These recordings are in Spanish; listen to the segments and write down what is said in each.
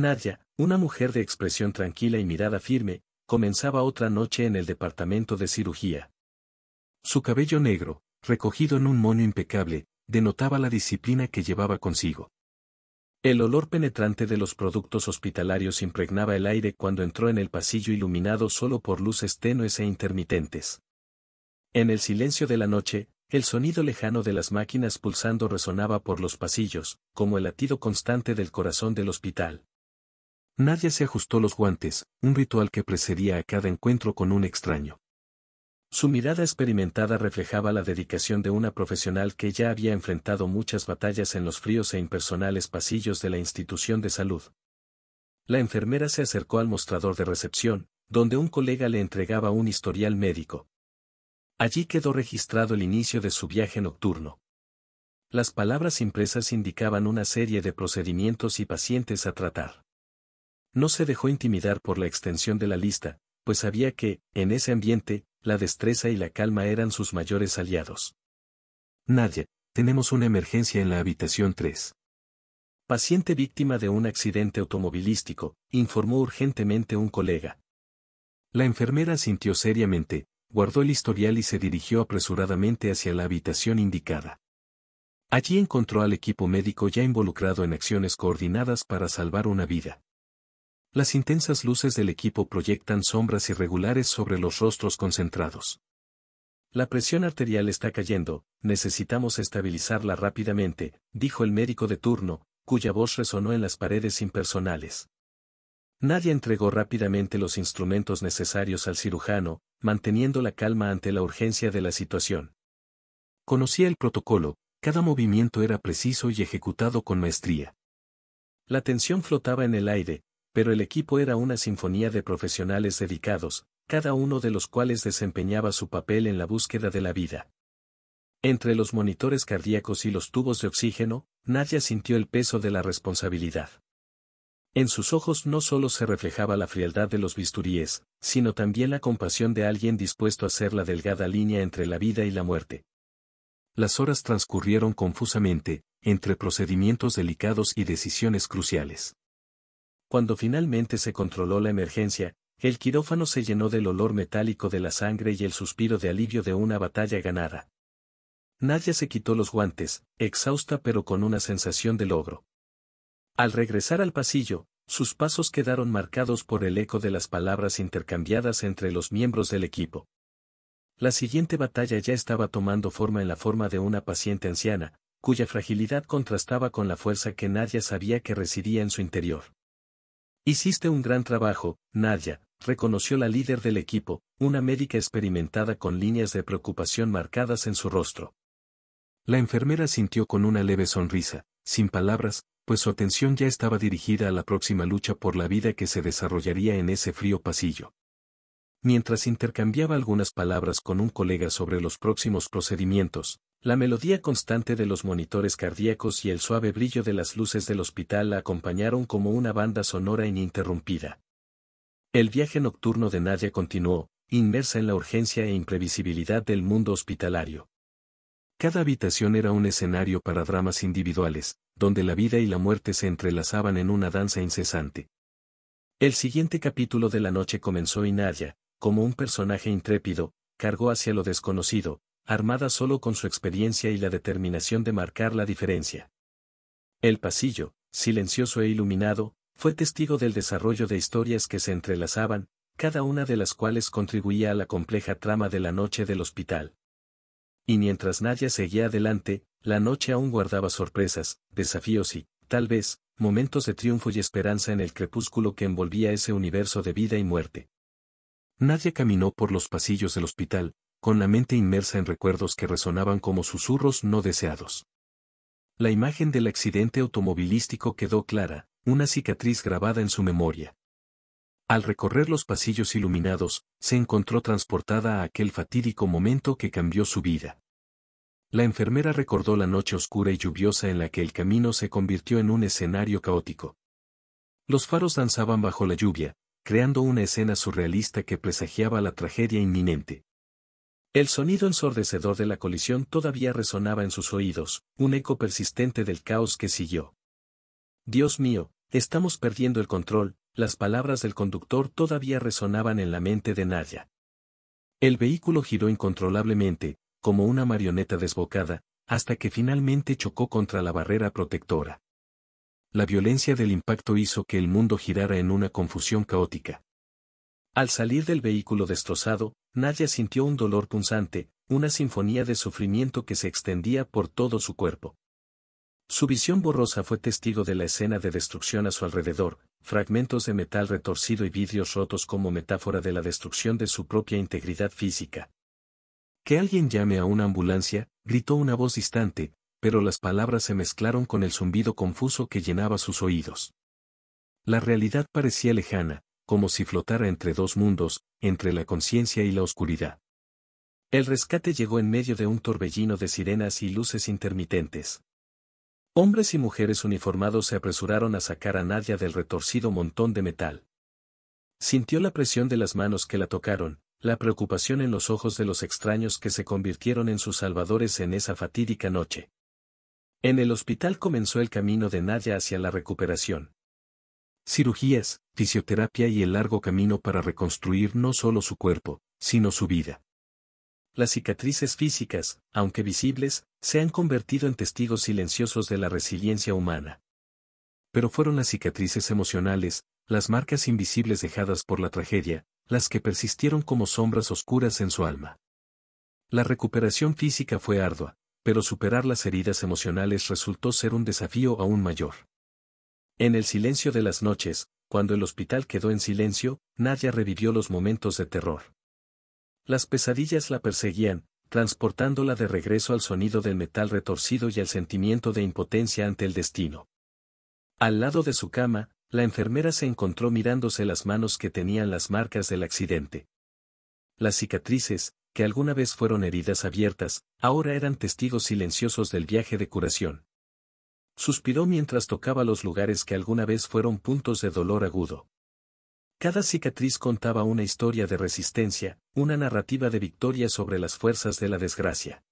Nadia, una mujer de expresión tranquila y mirada firme, comenzaba otra noche en el departamento de cirugía. Su cabello negro, recogido en un mono impecable, denotaba la disciplina que llevaba consigo. El olor penetrante de los productos hospitalarios impregnaba el aire cuando entró en el pasillo iluminado solo por luces tenues e intermitentes. En el silencio de la noche, el sonido lejano de las máquinas pulsando resonaba por los pasillos, como el latido constante del corazón del hospital. Nadia se ajustó los guantes, un ritual que precedía a cada encuentro con un extraño. Su mirada experimentada reflejaba la dedicación de una profesional que ya había enfrentado muchas batallas en los fríos e impersonales pasillos de la institución de salud. La enfermera se acercó al mostrador de recepción, donde un colega le entregaba un historial médico. Allí quedó registrado el inicio de su viaje nocturno. Las palabras impresas indicaban una serie de procedimientos y pacientes a tratar no se dejó intimidar por la extensión de la lista, pues sabía que, en ese ambiente, la destreza y la calma eran sus mayores aliados. Nadia, tenemos una emergencia en la habitación 3. Paciente víctima de un accidente automovilístico, informó urgentemente un colega. La enfermera sintió seriamente, guardó el historial y se dirigió apresuradamente hacia la habitación indicada. Allí encontró al equipo médico ya involucrado en acciones coordinadas para salvar una vida. Las intensas luces del equipo proyectan sombras irregulares sobre los rostros concentrados. La presión arterial está cayendo, necesitamos estabilizarla rápidamente, dijo el médico de turno, cuya voz resonó en las paredes impersonales. Nadie entregó rápidamente los instrumentos necesarios al cirujano, manteniendo la calma ante la urgencia de la situación. Conocía el protocolo, cada movimiento era preciso y ejecutado con maestría. La tensión flotaba en el aire, pero el equipo era una sinfonía de profesionales dedicados, cada uno de los cuales desempeñaba su papel en la búsqueda de la vida. Entre los monitores cardíacos y los tubos de oxígeno, Nadia sintió el peso de la responsabilidad. En sus ojos no solo se reflejaba la frialdad de los bisturíes, sino también la compasión de alguien dispuesto a hacer la delgada línea entre la vida y la muerte. Las horas transcurrieron confusamente, entre procedimientos delicados y decisiones cruciales. Cuando finalmente se controló la emergencia, el quirófano se llenó del olor metálico de la sangre y el suspiro de alivio de una batalla ganada. Nadia se quitó los guantes, exhausta pero con una sensación de logro. Al regresar al pasillo, sus pasos quedaron marcados por el eco de las palabras intercambiadas entre los miembros del equipo. La siguiente batalla ya estaba tomando forma en la forma de una paciente anciana, cuya fragilidad contrastaba con la fuerza que Nadia sabía que residía en su interior. Hiciste un gran trabajo, Nadia, reconoció la líder del equipo, una médica experimentada con líneas de preocupación marcadas en su rostro. La enfermera sintió con una leve sonrisa, sin palabras, pues su atención ya estaba dirigida a la próxima lucha por la vida que se desarrollaría en ese frío pasillo. Mientras intercambiaba algunas palabras con un colega sobre los próximos procedimientos, la melodía constante de los monitores cardíacos y el suave brillo de las luces del hospital la acompañaron como una banda sonora ininterrumpida. El viaje nocturno de Nadia continuó, inmersa en la urgencia e imprevisibilidad del mundo hospitalario. Cada habitación era un escenario para dramas individuales, donde la vida y la muerte se entrelazaban en una danza incesante. El siguiente capítulo de la noche comenzó y Nadia, como un personaje intrépido, cargó hacia lo desconocido, armada solo con su experiencia y la determinación de marcar la diferencia. El pasillo, silencioso e iluminado, fue testigo del desarrollo de historias que se entrelazaban, cada una de las cuales contribuía a la compleja trama de la noche del hospital. Y mientras nadie seguía adelante, la noche aún guardaba sorpresas, desafíos y, tal vez, momentos de triunfo y esperanza en el crepúsculo que envolvía ese universo de vida y muerte. Nadia caminó por los pasillos del hospital, con la mente inmersa en recuerdos que resonaban como susurros no deseados. La imagen del accidente automovilístico quedó clara, una cicatriz grabada en su memoria. Al recorrer los pasillos iluminados, se encontró transportada a aquel fatídico momento que cambió su vida. La enfermera recordó la noche oscura y lluviosa en la que el camino se convirtió en un escenario caótico. Los faros danzaban bajo la lluvia, creando una escena surrealista que presagiaba la tragedia inminente. El sonido ensordecedor de la colisión todavía resonaba en sus oídos, un eco persistente del caos que siguió. Dios mío, estamos perdiendo el control, las palabras del conductor todavía resonaban en la mente de Nadia. El vehículo giró incontrolablemente, como una marioneta desbocada, hasta que finalmente chocó contra la barrera protectora. La violencia del impacto hizo que el mundo girara en una confusión caótica. Al salir del vehículo destrozado, Nadia sintió un dolor punzante, una sinfonía de sufrimiento que se extendía por todo su cuerpo. Su visión borrosa fue testigo de la escena de destrucción a su alrededor, fragmentos de metal retorcido y vidrios rotos como metáfora de la destrucción de su propia integridad física. Que alguien llame a una ambulancia, gritó una voz distante, pero las palabras se mezclaron con el zumbido confuso que llenaba sus oídos. La realidad parecía lejana, como si flotara entre dos mundos, entre la conciencia y la oscuridad. El rescate llegó en medio de un torbellino de sirenas y luces intermitentes. Hombres y mujeres uniformados se apresuraron a sacar a Nadia del retorcido montón de metal. Sintió la presión de las manos que la tocaron, la preocupación en los ojos de los extraños que se convirtieron en sus salvadores en esa fatídica noche. En el hospital comenzó el camino de Nadia hacia la recuperación. Cirugías, fisioterapia y el largo camino para reconstruir no solo su cuerpo, sino su vida. Las cicatrices físicas, aunque visibles, se han convertido en testigos silenciosos de la resiliencia humana. Pero fueron las cicatrices emocionales, las marcas invisibles dejadas por la tragedia, las que persistieron como sombras oscuras en su alma. La recuperación física fue ardua, pero superar las heridas emocionales resultó ser un desafío aún mayor. En el silencio de las noches, cuando el hospital quedó en silencio, Nadia revivió los momentos de terror. Las pesadillas la perseguían, transportándola de regreso al sonido del metal retorcido y al sentimiento de impotencia ante el destino. Al lado de su cama, la enfermera se encontró mirándose las manos que tenían las marcas del accidente. Las cicatrices, que alguna vez fueron heridas abiertas, ahora eran testigos silenciosos del viaje de curación. Suspiró mientras tocaba los lugares que alguna vez fueron puntos de dolor agudo. Cada cicatriz contaba una historia de resistencia, una narrativa de victoria sobre las fuerzas de la desgracia.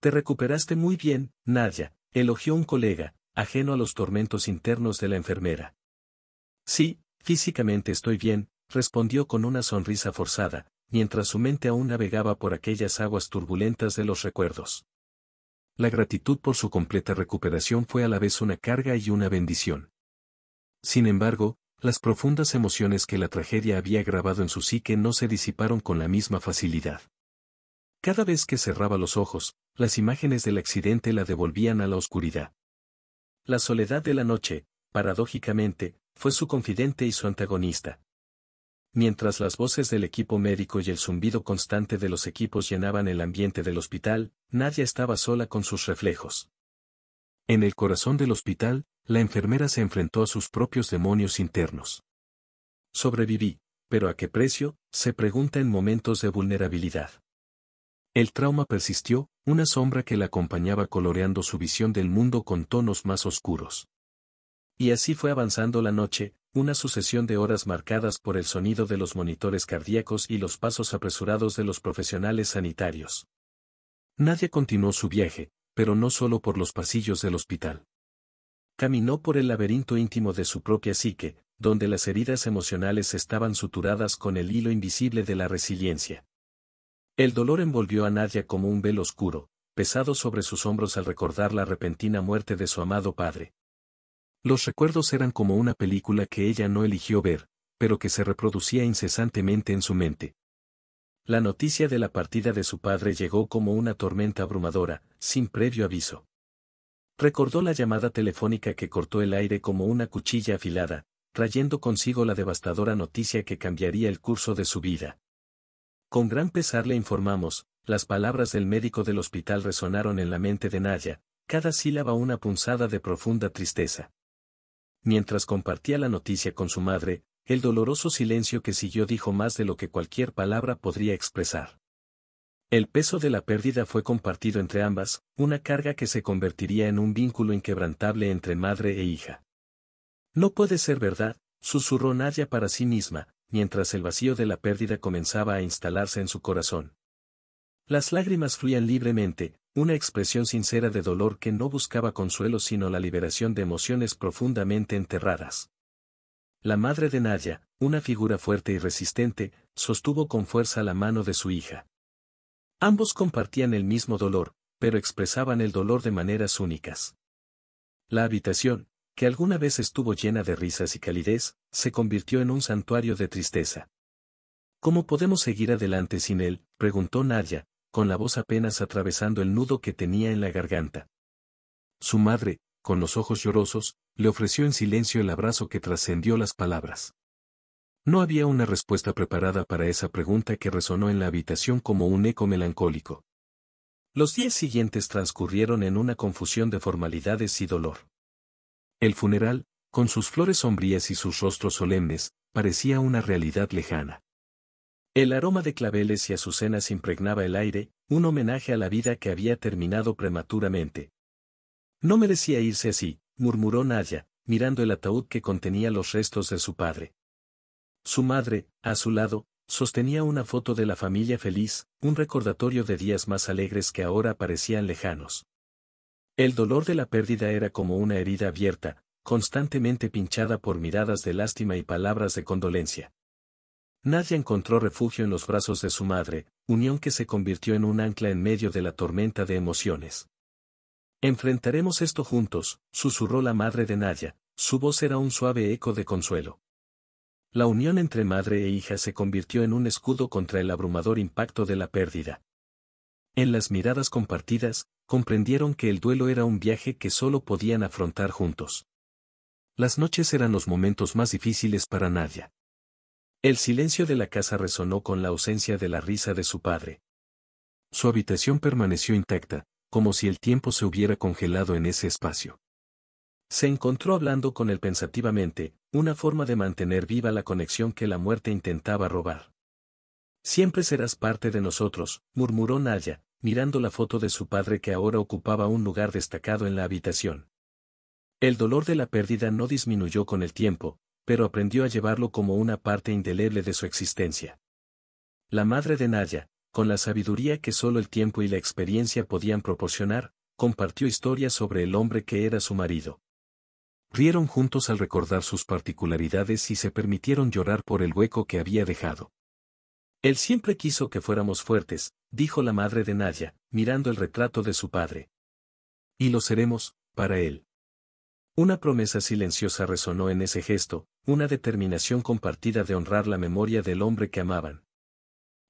Te recuperaste muy bien, Nadia, elogió un colega, ajeno a los tormentos internos de la enfermera. Sí, físicamente estoy bien, respondió con una sonrisa forzada, mientras su mente aún navegaba por aquellas aguas turbulentas de los recuerdos. La gratitud por su completa recuperación fue a la vez una carga y una bendición. Sin embargo, las profundas emociones que la tragedia había grabado en su psique no se disiparon con la misma facilidad. Cada vez que cerraba los ojos, las imágenes del accidente la devolvían a la oscuridad. La soledad de la noche, paradójicamente, fue su confidente y su antagonista. Mientras las voces del equipo médico y el zumbido constante de los equipos llenaban el ambiente del hospital, nadie estaba sola con sus reflejos. En el corazón del hospital, la enfermera se enfrentó a sus propios demonios internos. Sobreviví, pero ¿a qué precio? se pregunta en momentos de vulnerabilidad. El trauma persistió, una sombra que la acompañaba coloreando su visión del mundo con tonos más oscuros. Y así fue avanzando la noche, una sucesión de horas marcadas por el sonido de los monitores cardíacos y los pasos apresurados de los profesionales sanitarios. Nadia continuó su viaje, pero no solo por los pasillos del hospital. Caminó por el laberinto íntimo de su propia psique, donde las heridas emocionales estaban suturadas con el hilo invisible de la resiliencia. El dolor envolvió a Nadia como un velo oscuro, pesado sobre sus hombros al recordar la repentina muerte de su amado padre. Los recuerdos eran como una película que ella no eligió ver, pero que se reproducía incesantemente en su mente. La noticia de la partida de su padre llegó como una tormenta abrumadora, sin previo aviso. Recordó la llamada telefónica que cortó el aire como una cuchilla afilada, trayendo consigo la devastadora noticia que cambiaría el curso de su vida. Con gran pesar le informamos, las palabras del médico del hospital resonaron en la mente de Naya, cada sílaba una punzada de profunda tristeza mientras compartía la noticia con su madre, el doloroso silencio que siguió dijo más de lo que cualquier palabra podría expresar. El peso de la pérdida fue compartido entre ambas, una carga que se convertiría en un vínculo inquebrantable entre madre e hija. No puede ser verdad, susurró Nadia para sí misma, mientras el vacío de la pérdida comenzaba a instalarse en su corazón. Las lágrimas fluían libremente, una expresión sincera de dolor que no buscaba consuelo sino la liberación de emociones profundamente enterradas. La madre de Nadia, una figura fuerte y resistente, sostuvo con fuerza la mano de su hija. Ambos compartían el mismo dolor, pero expresaban el dolor de maneras únicas. La habitación, que alguna vez estuvo llena de risas y calidez, se convirtió en un santuario de tristeza. ¿Cómo podemos seguir adelante sin él? preguntó Nadia, con la voz apenas atravesando el nudo que tenía en la garganta. Su madre, con los ojos llorosos, le ofreció en silencio el abrazo que trascendió las palabras. No había una respuesta preparada para esa pregunta que resonó en la habitación como un eco melancólico. Los días siguientes transcurrieron en una confusión de formalidades y dolor. El funeral, con sus flores sombrías y sus rostros solemnes, parecía una realidad lejana. El aroma de claveles y azucenas impregnaba el aire, un homenaje a la vida que había terminado prematuramente. No merecía irse así, murmuró Nadia, mirando el ataúd que contenía los restos de su padre. Su madre, a su lado, sostenía una foto de la familia feliz, un recordatorio de días más alegres que ahora parecían lejanos. El dolor de la pérdida era como una herida abierta, constantemente pinchada por miradas de lástima y palabras de condolencia. Nadia encontró refugio en los brazos de su madre, unión que se convirtió en un ancla en medio de la tormenta de emociones. Enfrentaremos esto juntos, susurró la madre de Nadia, su voz era un suave eco de consuelo. La unión entre madre e hija se convirtió en un escudo contra el abrumador impacto de la pérdida. En las miradas compartidas, comprendieron que el duelo era un viaje que solo podían afrontar juntos. Las noches eran los momentos más difíciles para Nadia. El silencio de la casa resonó con la ausencia de la risa de su padre. Su habitación permaneció intacta, como si el tiempo se hubiera congelado en ese espacio. Se encontró hablando con él pensativamente, una forma de mantener viva la conexión que la muerte intentaba robar. Siempre serás parte de nosotros, murmuró Naya, mirando la foto de su padre que ahora ocupaba un lugar destacado en la habitación. El dolor de la pérdida no disminuyó con el tiempo, pero aprendió a llevarlo como una parte indeleble de su existencia. La madre de Naya, con la sabiduría que solo el tiempo y la experiencia podían proporcionar, compartió historias sobre el hombre que era su marido. Rieron juntos al recordar sus particularidades y se permitieron llorar por el hueco que había dejado. Él siempre quiso que fuéramos fuertes, dijo la madre de Naya, mirando el retrato de su padre. Y lo seremos, para él. Una promesa silenciosa resonó en ese gesto, una determinación compartida de honrar la memoria del hombre que amaban.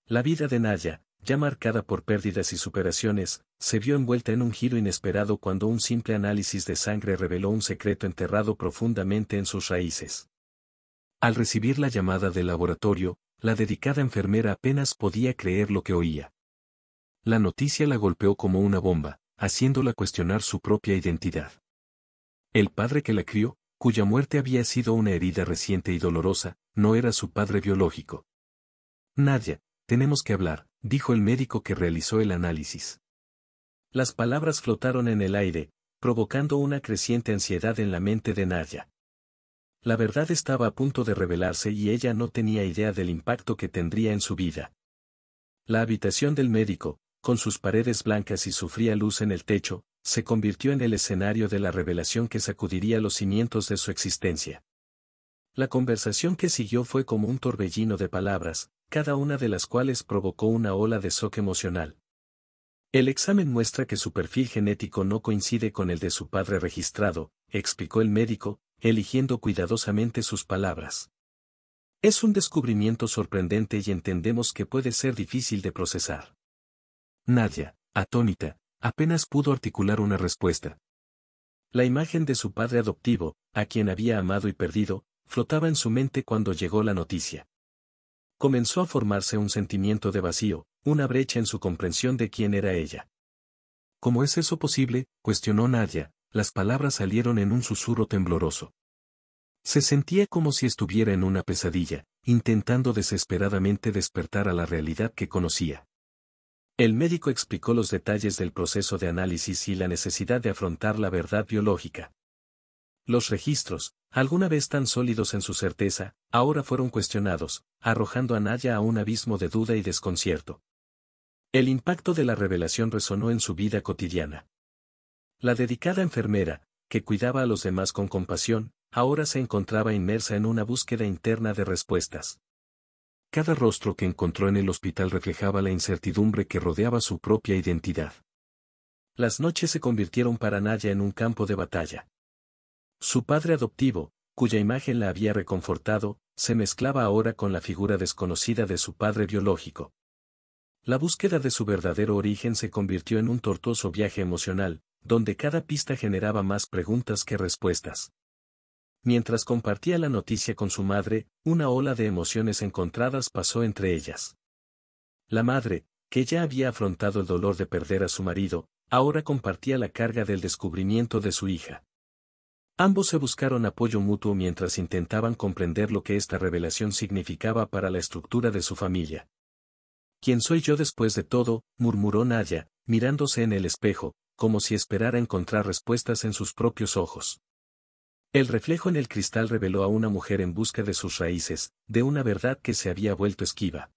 La vida de Naya, ya marcada por pérdidas y superaciones, se vio envuelta en un giro inesperado cuando un simple análisis de sangre reveló un secreto enterrado profundamente en sus raíces. Al recibir la llamada del laboratorio, la dedicada enfermera apenas podía creer lo que oía. La noticia la golpeó como una bomba, haciéndola cuestionar su propia identidad. El padre que la crió, cuya muerte había sido una herida reciente y dolorosa, no era su padre biológico. Nadia, tenemos que hablar, dijo el médico que realizó el análisis. Las palabras flotaron en el aire, provocando una creciente ansiedad en la mente de Nadia. La verdad estaba a punto de revelarse y ella no tenía idea del impacto que tendría en su vida. La habitación del médico, con sus paredes blancas y su fría luz en el techo, se convirtió en el escenario de la revelación que sacudiría los cimientos de su existencia. La conversación que siguió fue como un torbellino de palabras, cada una de las cuales provocó una ola de shock emocional. El examen muestra que su perfil genético no coincide con el de su padre registrado, explicó el médico, eligiendo cuidadosamente sus palabras. Es un descubrimiento sorprendente y entendemos que puede ser difícil de procesar. Nadia, atónita, Apenas pudo articular una respuesta. La imagen de su padre adoptivo, a quien había amado y perdido, flotaba en su mente cuando llegó la noticia. Comenzó a formarse un sentimiento de vacío, una brecha en su comprensión de quién era ella. ¿Cómo es eso posible? cuestionó Nadia, las palabras salieron en un susurro tembloroso. Se sentía como si estuviera en una pesadilla, intentando desesperadamente despertar a la realidad que conocía. El médico explicó los detalles del proceso de análisis y la necesidad de afrontar la verdad biológica. Los registros, alguna vez tan sólidos en su certeza, ahora fueron cuestionados, arrojando a Naya a un abismo de duda y desconcierto. El impacto de la revelación resonó en su vida cotidiana. La dedicada enfermera, que cuidaba a los demás con compasión, ahora se encontraba inmersa en una búsqueda interna de respuestas. Cada rostro que encontró en el hospital reflejaba la incertidumbre que rodeaba su propia identidad. Las noches se convirtieron para Naya en un campo de batalla. Su padre adoptivo, cuya imagen la había reconfortado, se mezclaba ahora con la figura desconocida de su padre biológico. La búsqueda de su verdadero origen se convirtió en un tortuoso viaje emocional, donde cada pista generaba más preguntas que respuestas. Mientras compartía la noticia con su madre, una ola de emociones encontradas pasó entre ellas. La madre, que ya había afrontado el dolor de perder a su marido, ahora compartía la carga del descubrimiento de su hija. Ambos se buscaron apoyo mutuo mientras intentaban comprender lo que esta revelación significaba para la estructura de su familia. ¿Quién soy yo después de todo? murmuró Nadia, mirándose en el espejo, como si esperara encontrar respuestas en sus propios ojos. El reflejo en el cristal reveló a una mujer en busca de sus raíces, de una verdad que se había vuelto esquiva.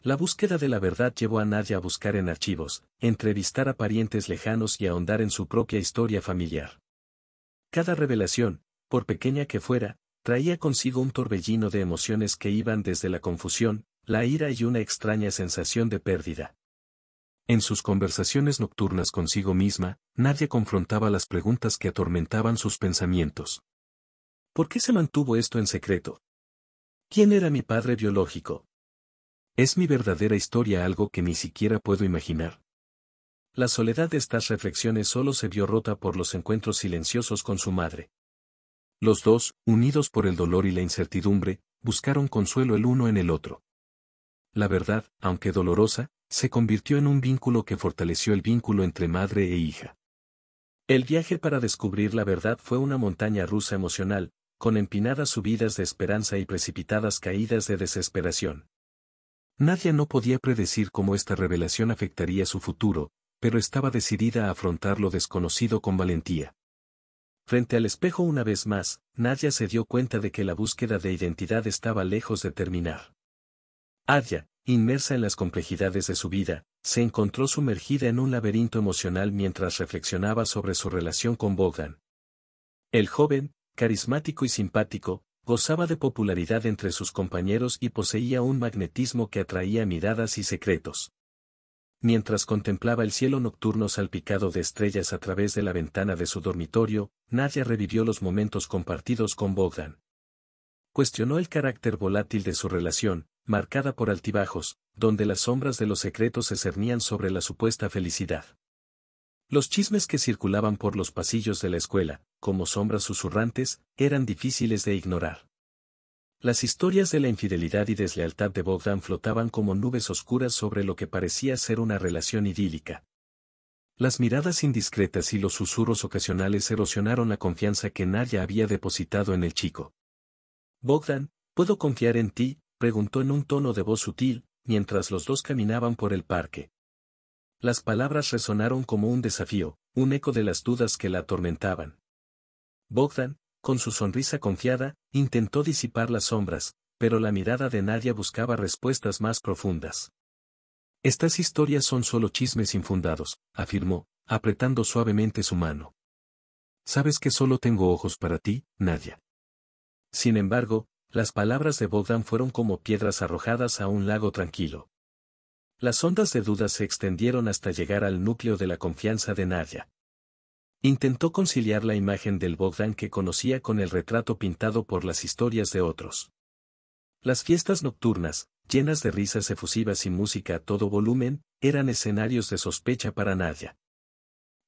La búsqueda de la verdad llevó a Nadia a buscar en archivos, entrevistar a parientes lejanos y ahondar en su propia historia familiar. Cada revelación, por pequeña que fuera, traía consigo un torbellino de emociones que iban desde la confusión, la ira y una extraña sensación de pérdida. En sus conversaciones nocturnas consigo misma, nadie confrontaba las preguntas que atormentaban sus pensamientos. ¿Por qué se mantuvo esto en secreto? ¿Quién era mi padre biológico? ¿Es mi verdadera historia algo que ni siquiera puedo imaginar? La soledad de estas reflexiones solo se vio rota por los encuentros silenciosos con su madre. Los dos, unidos por el dolor y la incertidumbre, buscaron consuelo el uno en el otro. La verdad, aunque dolorosa, se convirtió en un vínculo que fortaleció el vínculo entre madre e hija. El viaje para descubrir la verdad fue una montaña rusa emocional, con empinadas subidas de esperanza y precipitadas caídas de desesperación. Nadia no podía predecir cómo esta revelación afectaría su futuro, pero estaba decidida a afrontar lo desconocido con valentía. Frente al espejo una vez más, Nadia se dio cuenta de que la búsqueda de identidad estaba lejos de terminar. Adya, inmersa en las complejidades de su vida, se encontró sumergida en un laberinto emocional mientras reflexionaba sobre su relación con Bogdan. El joven, carismático y simpático, gozaba de popularidad entre sus compañeros y poseía un magnetismo que atraía miradas y secretos. Mientras contemplaba el cielo nocturno salpicado de estrellas a través de la ventana de su dormitorio, Nadia revivió los momentos compartidos con Bogdan. Cuestionó el carácter volátil de su relación, marcada por altibajos, donde las sombras de los secretos se cernían sobre la supuesta felicidad. Los chismes que circulaban por los pasillos de la escuela, como sombras susurrantes, eran difíciles de ignorar. Las historias de la infidelidad y deslealtad de Bogdan flotaban como nubes oscuras sobre lo que parecía ser una relación idílica. Las miradas indiscretas y los susurros ocasionales erosionaron la confianza que nadie había depositado en el chico. Bogdan, puedo confiar en ti, preguntó en un tono de voz sutil, mientras los dos caminaban por el parque. Las palabras resonaron como un desafío, un eco de las dudas que la atormentaban. Bogdan, con su sonrisa confiada, intentó disipar las sombras, pero la mirada de Nadia buscaba respuestas más profundas. Estas historias son solo chismes infundados, afirmó, apretando suavemente su mano. Sabes que solo tengo ojos para ti, Nadia. Sin embargo, las palabras de Bogdan fueron como piedras arrojadas a un lago tranquilo. Las ondas de dudas se extendieron hasta llegar al núcleo de la confianza de Nadia. Intentó conciliar la imagen del Bogdan que conocía con el retrato pintado por las historias de otros. Las fiestas nocturnas, llenas de risas efusivas y música a todo volumen, eran escenarios de sospecha para Nadia.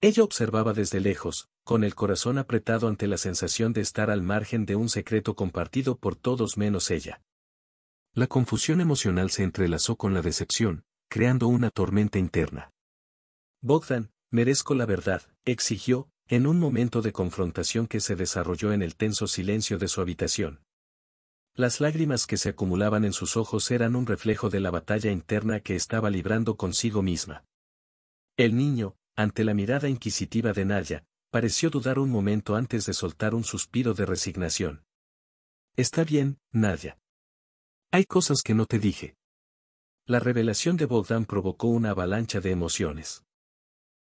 Ella observaba desde lejos, con el corazón apretado ante la sensación de estar al margen de un secreto compartido por todos menos ella. La confusión emocional se entrelazó con la decepción, creando una tormenta interna. Bogdan, merezco la verdad, exigió, en un momento de confrontación que se desarrolló en el tenso silencio de su habitación. Las lágrimas que se acumulaban en sus ojos eran un reflejo de la batalla interna que estaba librando consigo misma. El niño, ante la mirada inquisitiva de Naya, Pareció dudar un momento antes de soltar un suspiro de resignación. Está bien, Nadia. Hay cosas que no te dije. La revelación de Bogdan provocó una avalancha de emociones.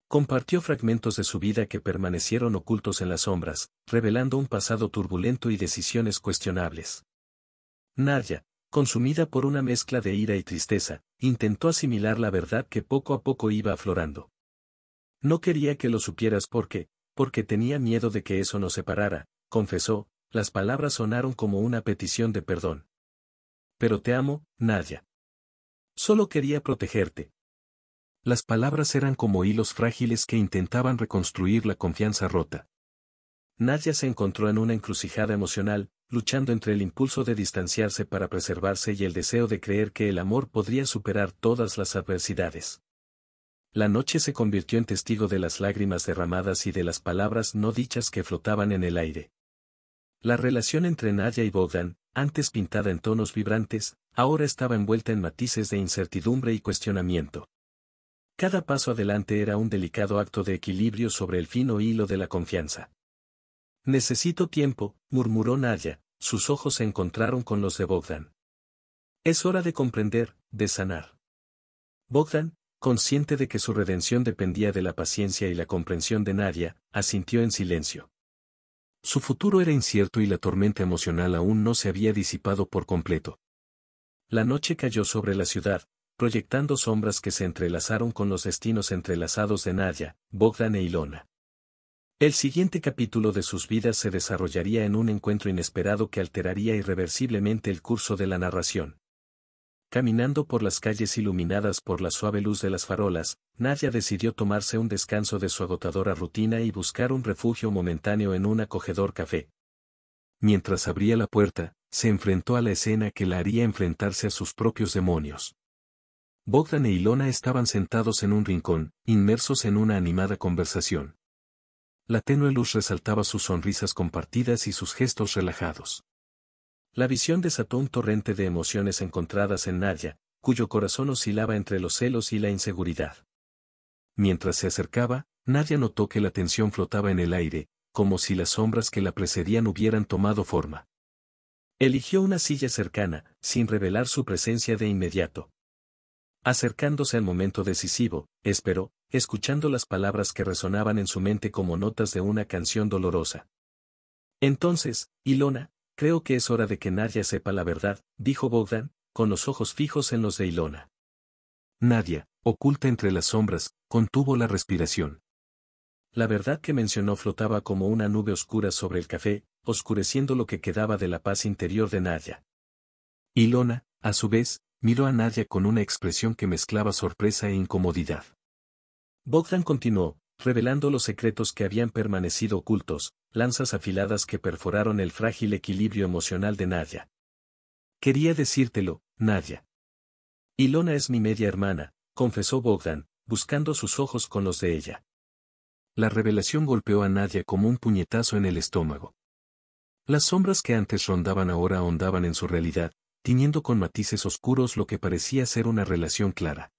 Compartió fragmentos de su vida que permanecieron ocultos en las sombras, revelando un pasado turbulento y decisiones cuestionables. Nadia, consumida por una mezcla de ira y tristeza, intentó asimilar la verdad que poco a poco iba aflorando. No quería que lo supieras porque, porque tenía miedo de que eso nos separara, confesó, las palabras sonaron como una petición de perdón. Pero te amo, Nadia. Solo quería protegerte. Las palabras eran como hilos frágiles que intentaban reconstruir la confianza rota. Nadia se encontró en una encrucijada emocional, luchando entre el impulso de distanciarse para preservarse y el deseo de creer que el amor podría superar todas las adversidades. La noche se convirtió en testigo de las lágrimas derramadas y de las palabras no dichas que flotaban en el aire. La relación entre Nadia y Bogdan, antes pintada en tonos vibrantes, ahora estaba envuelta en matices de incertidumbre y cuestionamiento. Cada paso adelante era un delicado acto de equilibrio sobre el fino hilo de la confianza. Necesito tiempo, murmuró Nadia, sus ojos se encontraron con los de Bogdan. Es hora de comprender, de sanar. Bogdan, consciente de que su redención dependía de la paciencia y la comprensión de Nadia, asintió en silencio. Su futuro era incierto y la tormenta emocional aún no se había disipado por completo. La noche cayó sobre la ciudad, proyectando sombras que se entrelazaron con los destinos entrelazados de Nadia, Bogdan e Ilona. El siguiente capítulo de sus vidas se desarrollaría en un encuentro inesperado que alteraría irreversiblemente el curso de la narración. Caminando por las calles iluminadas por la suave luz de las farolas, Nadia decidió tomarse un descanso de su agotadora rutina y buscar un refugio momentáneo en un acogedor café. Mientras abría la puerta, se enfrentó a la escena que la haría enfrentarse a sus propios demonios. Bogdan e Ilona estaban sentados en un rincón, inmersos en una animada conversación. La tenue luz resaltaba sus sonrisas compartidas y sus gestos relajados. La visión desató un torrente de emociones encontradas en Nadia, cuyo corazón oscilaba entre los celos y la inseguridad. Mientras se acercaba, Nadia notó que la tensión flotaba en el aire, como si las sombras que la precedían hubieran tomado forma. Eligió una silla cercana, sin revelar su presencia de inmediato. Acercándose al momento decisivo, esperó, escuchando las palabras que resonaban en su mente como notas de una canción dolorosa. Entonces, Ilona, Creo que es hora de que Nadia sepa la verdad, dijo Bogdan, con los ojos fijos en los de Ilona. Nadia, oculta entre las sombras, contuvo la respiración. La verdad que mencionó flotaba como una nube oscura sobre el café, oscureciendo lo que quedaba de la paz interior de Nadia. Ilona, a su vez, miró a Nadia con una expresión que mezclaba sorpresa e incomodidad. Bogdan continuó, revelando los secretos que habían permanecido ocultos, lanzas afiladas que perforaron el frágil equilibrio emocional de Nadia. Quería decírtelo, Nadia. Ilona es mi media hermana, confesó Bogdan, buscando sus ojos con los de ella. La revelación golpeó a Nadia como un puñetazo en el estómago. Las sombras que antes rondaban ahora ahondaban en su realidad, tiñendo con matices oscuros lo que parecía ser una relación clara.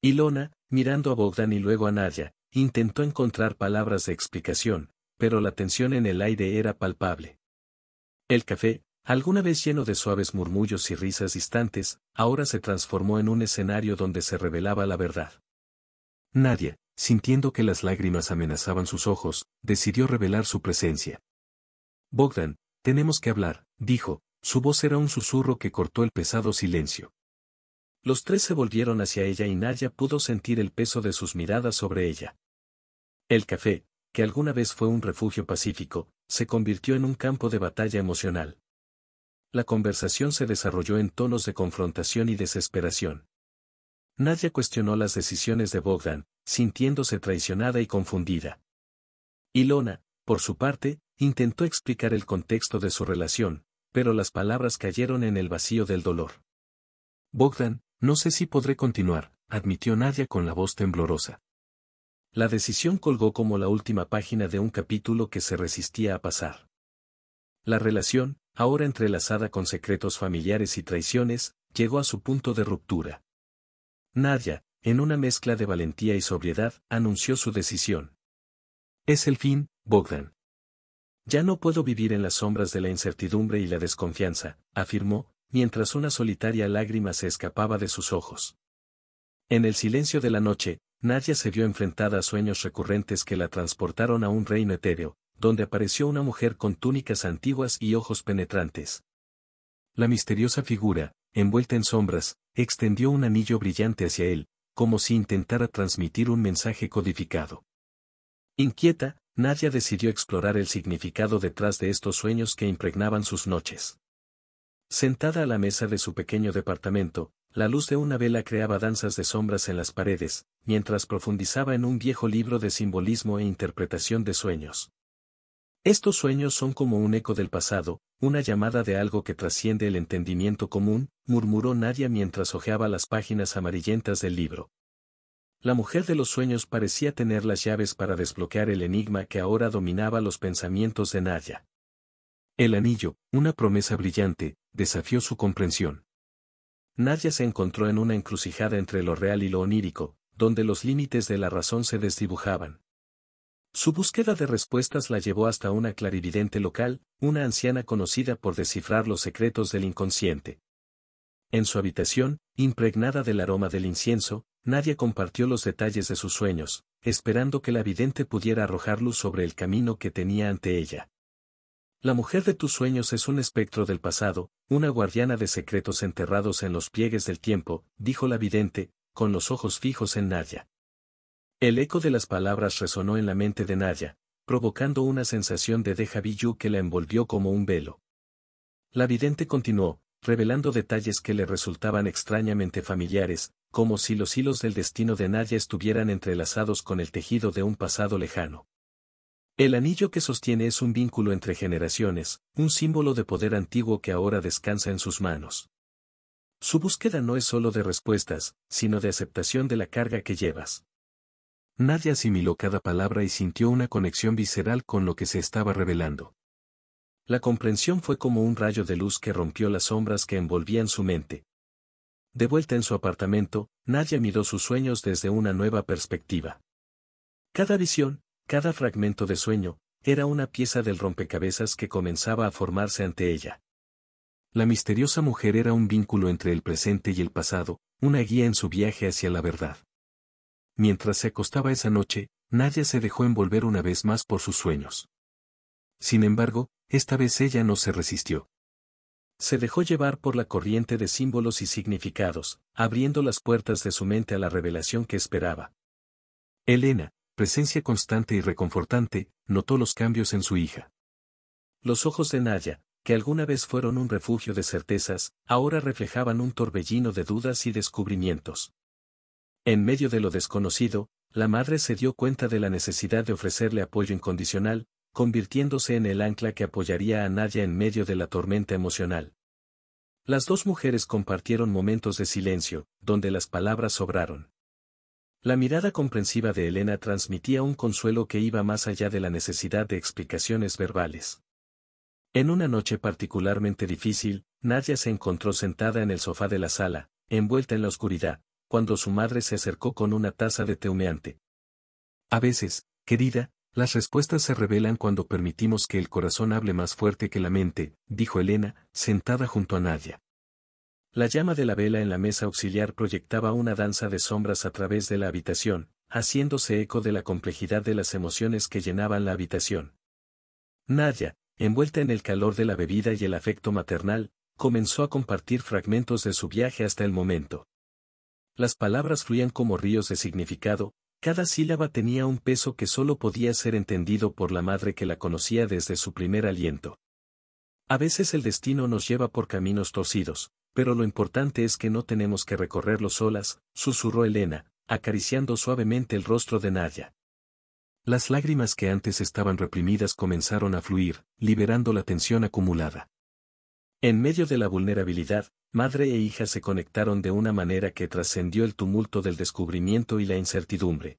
Ilona, mirando a Bogdan y luego a Nadia, Intentó encontrar palabras de explicación, pero la tensión en el aire era palpable. El café, alguna vez lleno de suaves murmullos y risas distantes, ahora se transformó en un escenario donde se revelaba la verdad. Nadia, sintiendo que las lágrimas amenazaban sus ojos, decidió revelar su presencia. Bogdan, tenemos que hablar, dijo, su voz era un susurro que cortó el pesado silencio. Los tres se volvieron hacia ella y Naya pudo sentir el peso de sus miradas sobre ella. El café, que alguna vez fue un refugio pacífico, se convirtió en un campo de batalla emocional. La conversación se desarrolló en tonos de confrontación y desesperación. Nadia cuestionó las decisiones de Bogdan, sintiéndose traicionada y confundida. Ilona, por su parte, intentó explicar el contexto de su relación, pero las palabras cayeron en el vacío del dolor. Bogdan, no sé si podré continuar, admitió Nadia con la voz temblorosa. La decisión colgó como la última página de un capítulo que se resistía a pasar. La relación, ahora entrelazada con secretos familiares y traiciones, llegó a su punto de ruptura. Nadia, en una mezcla de valentía y sobriedad, anunció su decisión. Es el fin, Bogdan. Ya no puedo vivir en las sombras de la incertidumbre y la desconfianza, afirmó, mientras una solitaria lágrima se escapaba de sus ojos. En el silencio de la noche, Nadia se vio enfrentada a sueños recurrentes que la transportaron a un reino etéreo, donde apareció una mujer con túnicas antiguas y ojos penetrantes. La misteriosa figura, envuelta en sombras, extendió un anillo brillante hacia él, como si intentara transmitir un mensaje codificado. Inquieta, Nadia decidió explorar el significado detrás de estos sueños que impregnaban sus noches. Sentada a la mesa de su pequeño departamento, la luz de una vela creaba danzas de sombras en las paredes, mientras profundizaba en un viejo libro de simbolismo e interpretación de sueños. Estos sueños son como un eco del pasado, una llamada de algo que trasciende el entendimiento común, murmuró Nadia mientras hojeaba las páginas amarillentas del libro. La mujer de los sueños parecía tener las llaves para desbloquear el enigma que ahora dominaba los pensamientos de Nadia. El anillo, una promesa brillante, desafió su comprensión. Nadia se encontró en una encrucijada entre lo real y lo onírico, donde los límites de la razón se desdibujaban. Su búsqueda de respuestas la llevó hasta una clarividente local, una anciana conocida por descifrar los secretos del inconsciente. En su habitación, impregnada del aroma del incienso, Nadia compartió los detalles de sus sueños, esperando que la vidente pudiera arrojar luz sobre el camino que tenía ante ella. La mujer de tus sueños es un espectro del pasado, una guardiana de secretos enterrados en los pliegues del tiempo, dijo la vidente, con los ojos fijos en Nadia. El eco de las palabras resonó en la mente de Nadia, provocando una sensación de deja que la envolvió como un velo. La vidente continuó, revelando detalles que le resultaban extrañamente familiares, como si los hilos del destino de Nadia estuvieran entrelazados con el tejido de un pasado lejano. El anillo que sostiene es un vínculo entre generaciones, un símbolo de poder antiguo que ahora descansa en sus manos. Su búsqueda no es solo de respuestas, sino de aceptación de la carga que llevas. Nadie asimiló cada palabra y sintió una conexión visceral con lo que se estaba revelando. La comprensión fue como un rayo de luz que rompió las sombras que envolvían su mente. De vuelta en su apartamento, Nadia miró sus sueños desde una nueva perspectiva. Cada visión, cada fragmento de sueño, era una pieza del rompecabezas que comenzaba a formarse ante ella. La misteriosa mujer era un vínculo entre el presente y el pasado, una guía en su viaje hacia la verdad. Mientras se acostaba esa noche, Nadia se dejó envolver una vez más por sus sueños. Sin embargo, esta vez ella no se resistió. Se dejó llevar por la corriente de símbolos y significados, abriendo las puertas de su mente a la revelación que esperaba. Elena, presencia constante y reconfortante, notó los cambios en su hija. Los ojos de Naya, que alguna vez fueron un refugio de certezas, ahora reflejaban un torbellino de dudas y descubrimientos. En medio de lo desconocido, la madre se dio cuenta de la necesidad de ofrecerle apoyo incondicional, convirtiéndose en el ancla que apoyaría a Naya en medio de la tormenta emocional. Las dos mujeres compartieron momentos de silencio, donde las palabras sobraron. La mirada comprensiva de Elena transmitía un consuelo que iba más allá de la necesidad de explicaciones verbales. En una noche particularmente difícil, Nadia se encontró sentada en el sofá de la sala, envuelta en la oscuridad, cuando su madre se acercó con una taza de té humeante. A veces, querida, las respuestas se revelan cuando permitimos que el corazón hable más fuerte que la mente, dijo Elena, sentada junto a Nadia. La llama de la vela en la mesa auxiliar proyectaba una danza de sombras a través de la habitación, haciéndose eco de la complejidad de las emociones que llenaban la habitación. Nadia, envuelta en el calor de la bebida y el afecto maternal, comenzó a compartir fragmentos de su viaje hasta el momento. Las palabras fluían como ríos de significado, cada sílaba tenía un peso que solo podía ser entendido por la madre que la conocía desde su primer aliento. A veces el destino nos lleva por caminos torcidos, pero lo importante es que no tenemos que recorrerlo solas, susurró Elena, acariciando suavemente el rostro de Nadia. Las lágrimas que antes estaban reprimidas comenzaron a fluir, liberando la tensión acumulada. En medio de la vulnerabilidad, madre e hija se conectaron de una manera que trascendió el tumulto del descubrimiento y la incertidumbre.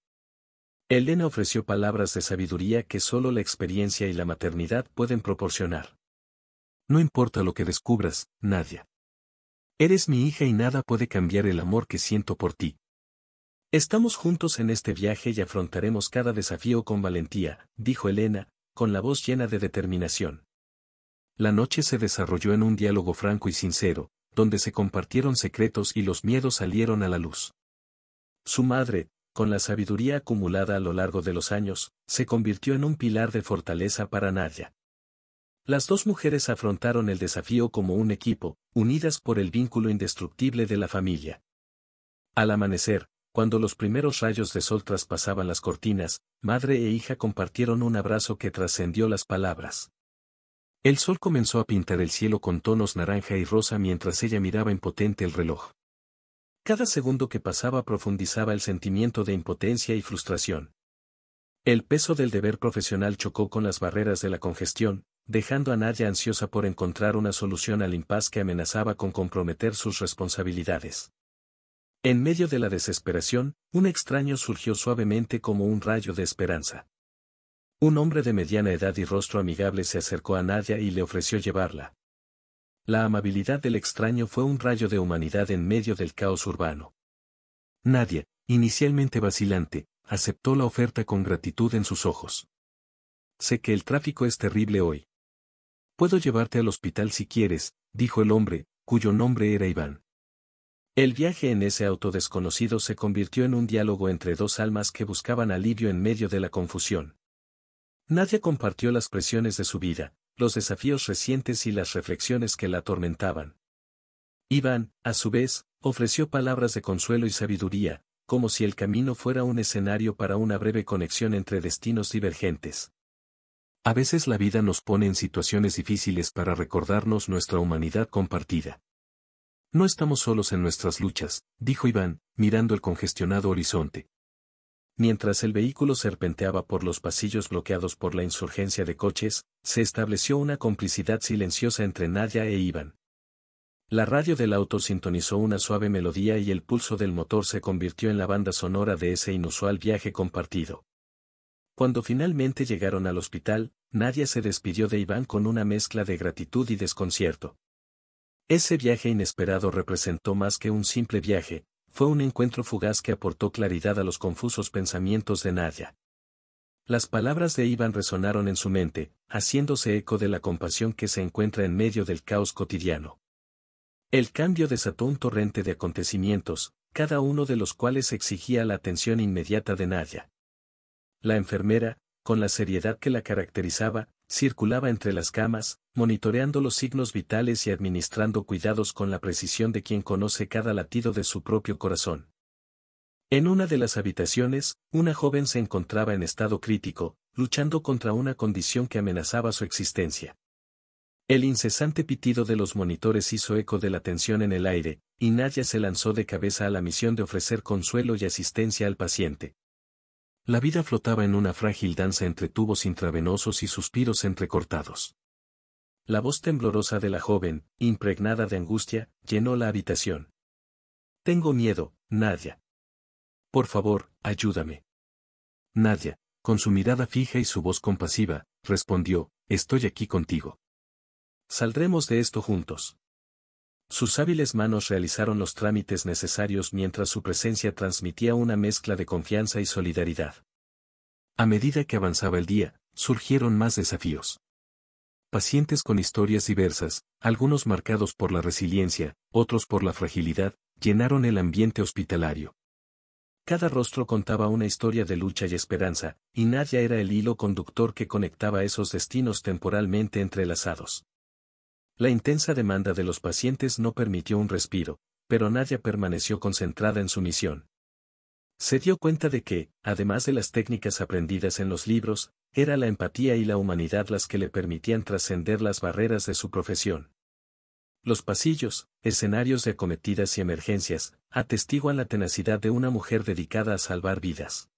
Elena ofreció palabras de sabiduría que solo la experiencia y la maternidad pueden proporcionar. No importa lo que descubras, Nadia. Eres mi hija y nada puede cambiar el amor que siento por ti. Estamos juntos en este viaje y afrontaremos cada desafío con valentía, dijo Elena, con la voz llena de determinación. La noche se desarrolló en un diálogo franco y sincero, donde se compartieron secretos y los miedos salieron a la luz. Su madre, con la sabiduría acumulada a lo largo de los años, se convirtió en un pilar de fortaleza para Nadia. Las dos mujeres afrontaron el desafío como un equipo, unidas por el vínculo indestructible de la familia. Al amanecer, cuando los primeros rayos de sol traspasaban las cortinas, madre e hija compartieron un abrazo que trascendió las palabras. El sol comenzó a pintar el cielo con tonos naranja y rosa mientras ella miraba impotente el reloj. Cada segundo que pasaba profundizaba el sentimiento de impotencia y frustración. El peso del deber profesional chocó con las barreras de la congestión, dejando a Nadia ansiosa por encontrar una solución al impas que amenazaba con comprometer sus responsabilidades. En medio de la desesperación, un extraño surgió suavemente como un rayo de esperanza. Un hombre de mediana edad y rostro amigable se acercó a Nadia y le ofreció llevarla. La amabilidad del extraño fue un rayo de humanidad en medio del caos urbano. Nadia, inicialmente vacilante, aceptó la oferta con gratitud en sus ojos. Sé que el tráfico es terrible hoy, Puedo llevarte al hospital si quieres, dijo el hombre, cuyo nombre era Iván. El viaje en ese auto desconocido se convirtió en un diálogo entre dos almas que buscaban alivio en medio de la confusión. Nadia compartió las presiones de su vida, los desafíos recientes y las reflexiones que la atormentaban. Iván, a su vez, ofreció palabras de consuelo y sabiduría, como si el camino fuera un escenario para una breve conexión entre destinos divergentes. A veces la vida nos pone en situaciones difíciles para recordarnos nuestra humanidad compartida. No estamos solos en nuestras luchas, dijo Iván, mirando el congestionado horizonte. Mientras el vehículo serpenteaba por los pasillos bloqueados por la insurgencia de coches, se estableció una complicidad silenciosa entre Nadia e Iván. La radio del auto sintonizó una suave melodía y el pulso del motor se convirtió en la banda sonora de ese inusual viaje compartido. Cuando finalmente llegaron al hospital, Nadia se despidió de Iván con una mezcla de gratitud y desconcierto. Ese viaje inesperado representó más que un simple viaje, fue un encuentro fugaz que aportó claridad a los confusos pensamientos de Nadia. Las palabras de Iván resonaron en su mente, haciéndose eco de la compasión que se encuentra en medio del caos cotidiano. El cambio desató un torrente de acontecimientos, cada uno de los cuales exigía la atención inmediata de Nadia. La enfermera, con la seriedad que la caracterizaba, circulaba entre las camas, monitoreando los signos vitales y administrando cuidados con la precisión de quien conoce cada latido de su propio corazón. En una de las habitaciones, una joven se encontraba en estado crítico, luchando contra una condición que amenazaba su existencia. El incesante pitido de los monitores hizo eco de la tensión en el aire, y Nadia se lanzó de cabeza a la misión de ofrecer consuelo y asistencia al paciente. La vida flotaba en una frágil danza entre tubos intravenosos y suspiros entrecortados. La voz temblorosa de la joven, impregnada de angustia, llenó la habitación. Tengo miedo, Nadia. Por favor, ayúdame. Nadia, con su mirada fija y su voz compasiva, respondió, Estoy aquí contigo. Saldremos de esto juntos. Sus hábiles manos realizaron los trámites necesarios mientras su presencia transmitía una mezcla de confianza y solidaridad. A medida que avanzaba el día, surgieron más desafíos. Pacientes con historias diversas, algunos marcados por la resiliencia, otros por la fragilidad, llenaron el ambiente hospitalario. Cada rostro contaba una historia de lucha y esperanza, y Nadia era el hilo conductor que conectaba esos destinos temporalmente entrelazados. La intensa demanda de los pacientes no permitió un respiro, pero Nadia permaneció concentrada en su misión. Se dio cuenta de que, además de las técnicas aprendidas en los libros, era la empatía y la humanidad las que le permitían trascender las barreras de su profesión. Los pasillos, escenarios de acometidas y emergencias, atestiguan la tenacidad de una mujer dedicada a salvar vidas.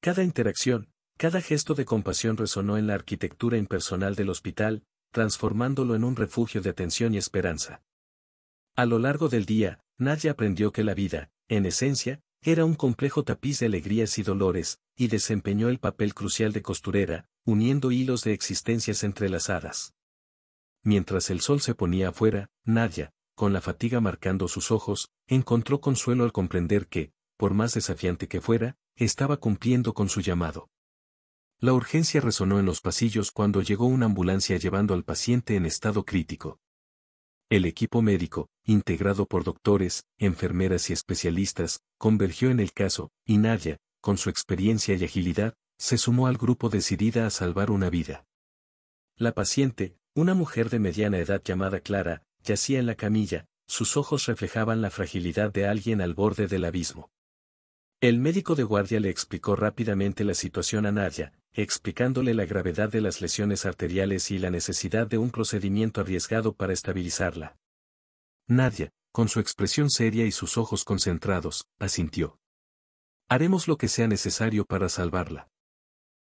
Cada interacción, cada gesto de compasión resonó en la arquitectura impersonal del hospital, transformándolo en un refugio de atención y esperanza. A lo largo del día, Nadia aprendió que la vida, en esencia, era un complejo tapiz de alegrías y dolores, y desempeñó el papel crucial de costurera, uniendo hilos de existencias entrelazadas. Mientras el sol se ponía afuera, Nadia, con la fatiga marcando sus ojos, encontró consuelo al comprender que, por más desafiante que fuera, estaba cumpliendo con su llamado. La urgencia resonó en los pasillos cuando llegó una ambulancia llevando al paciente en estado crítico. El equipo médico, integrado por doctores, enfermeras y especialistas, convergió en el caso, y Nadia, con su experiencia y agilidad, se sumó al grupo decidida a salvar una vida. La paciente, una mujer de mediana edad llamada Clara, yacía en la camilla, sus ojos reflejaban la fragilidad de alguien al borde del abismo. El médico de guardia le explicó rápidamente la situación a Nadia, explicándole la gravedad de las lesiones arteriales y la necesidad de un procedimiento arriesgado para estabilizarla. Nadia, con su expresión seria y sus ojos concentrados, asintió. Haremos lo que sea necesario para salvarla.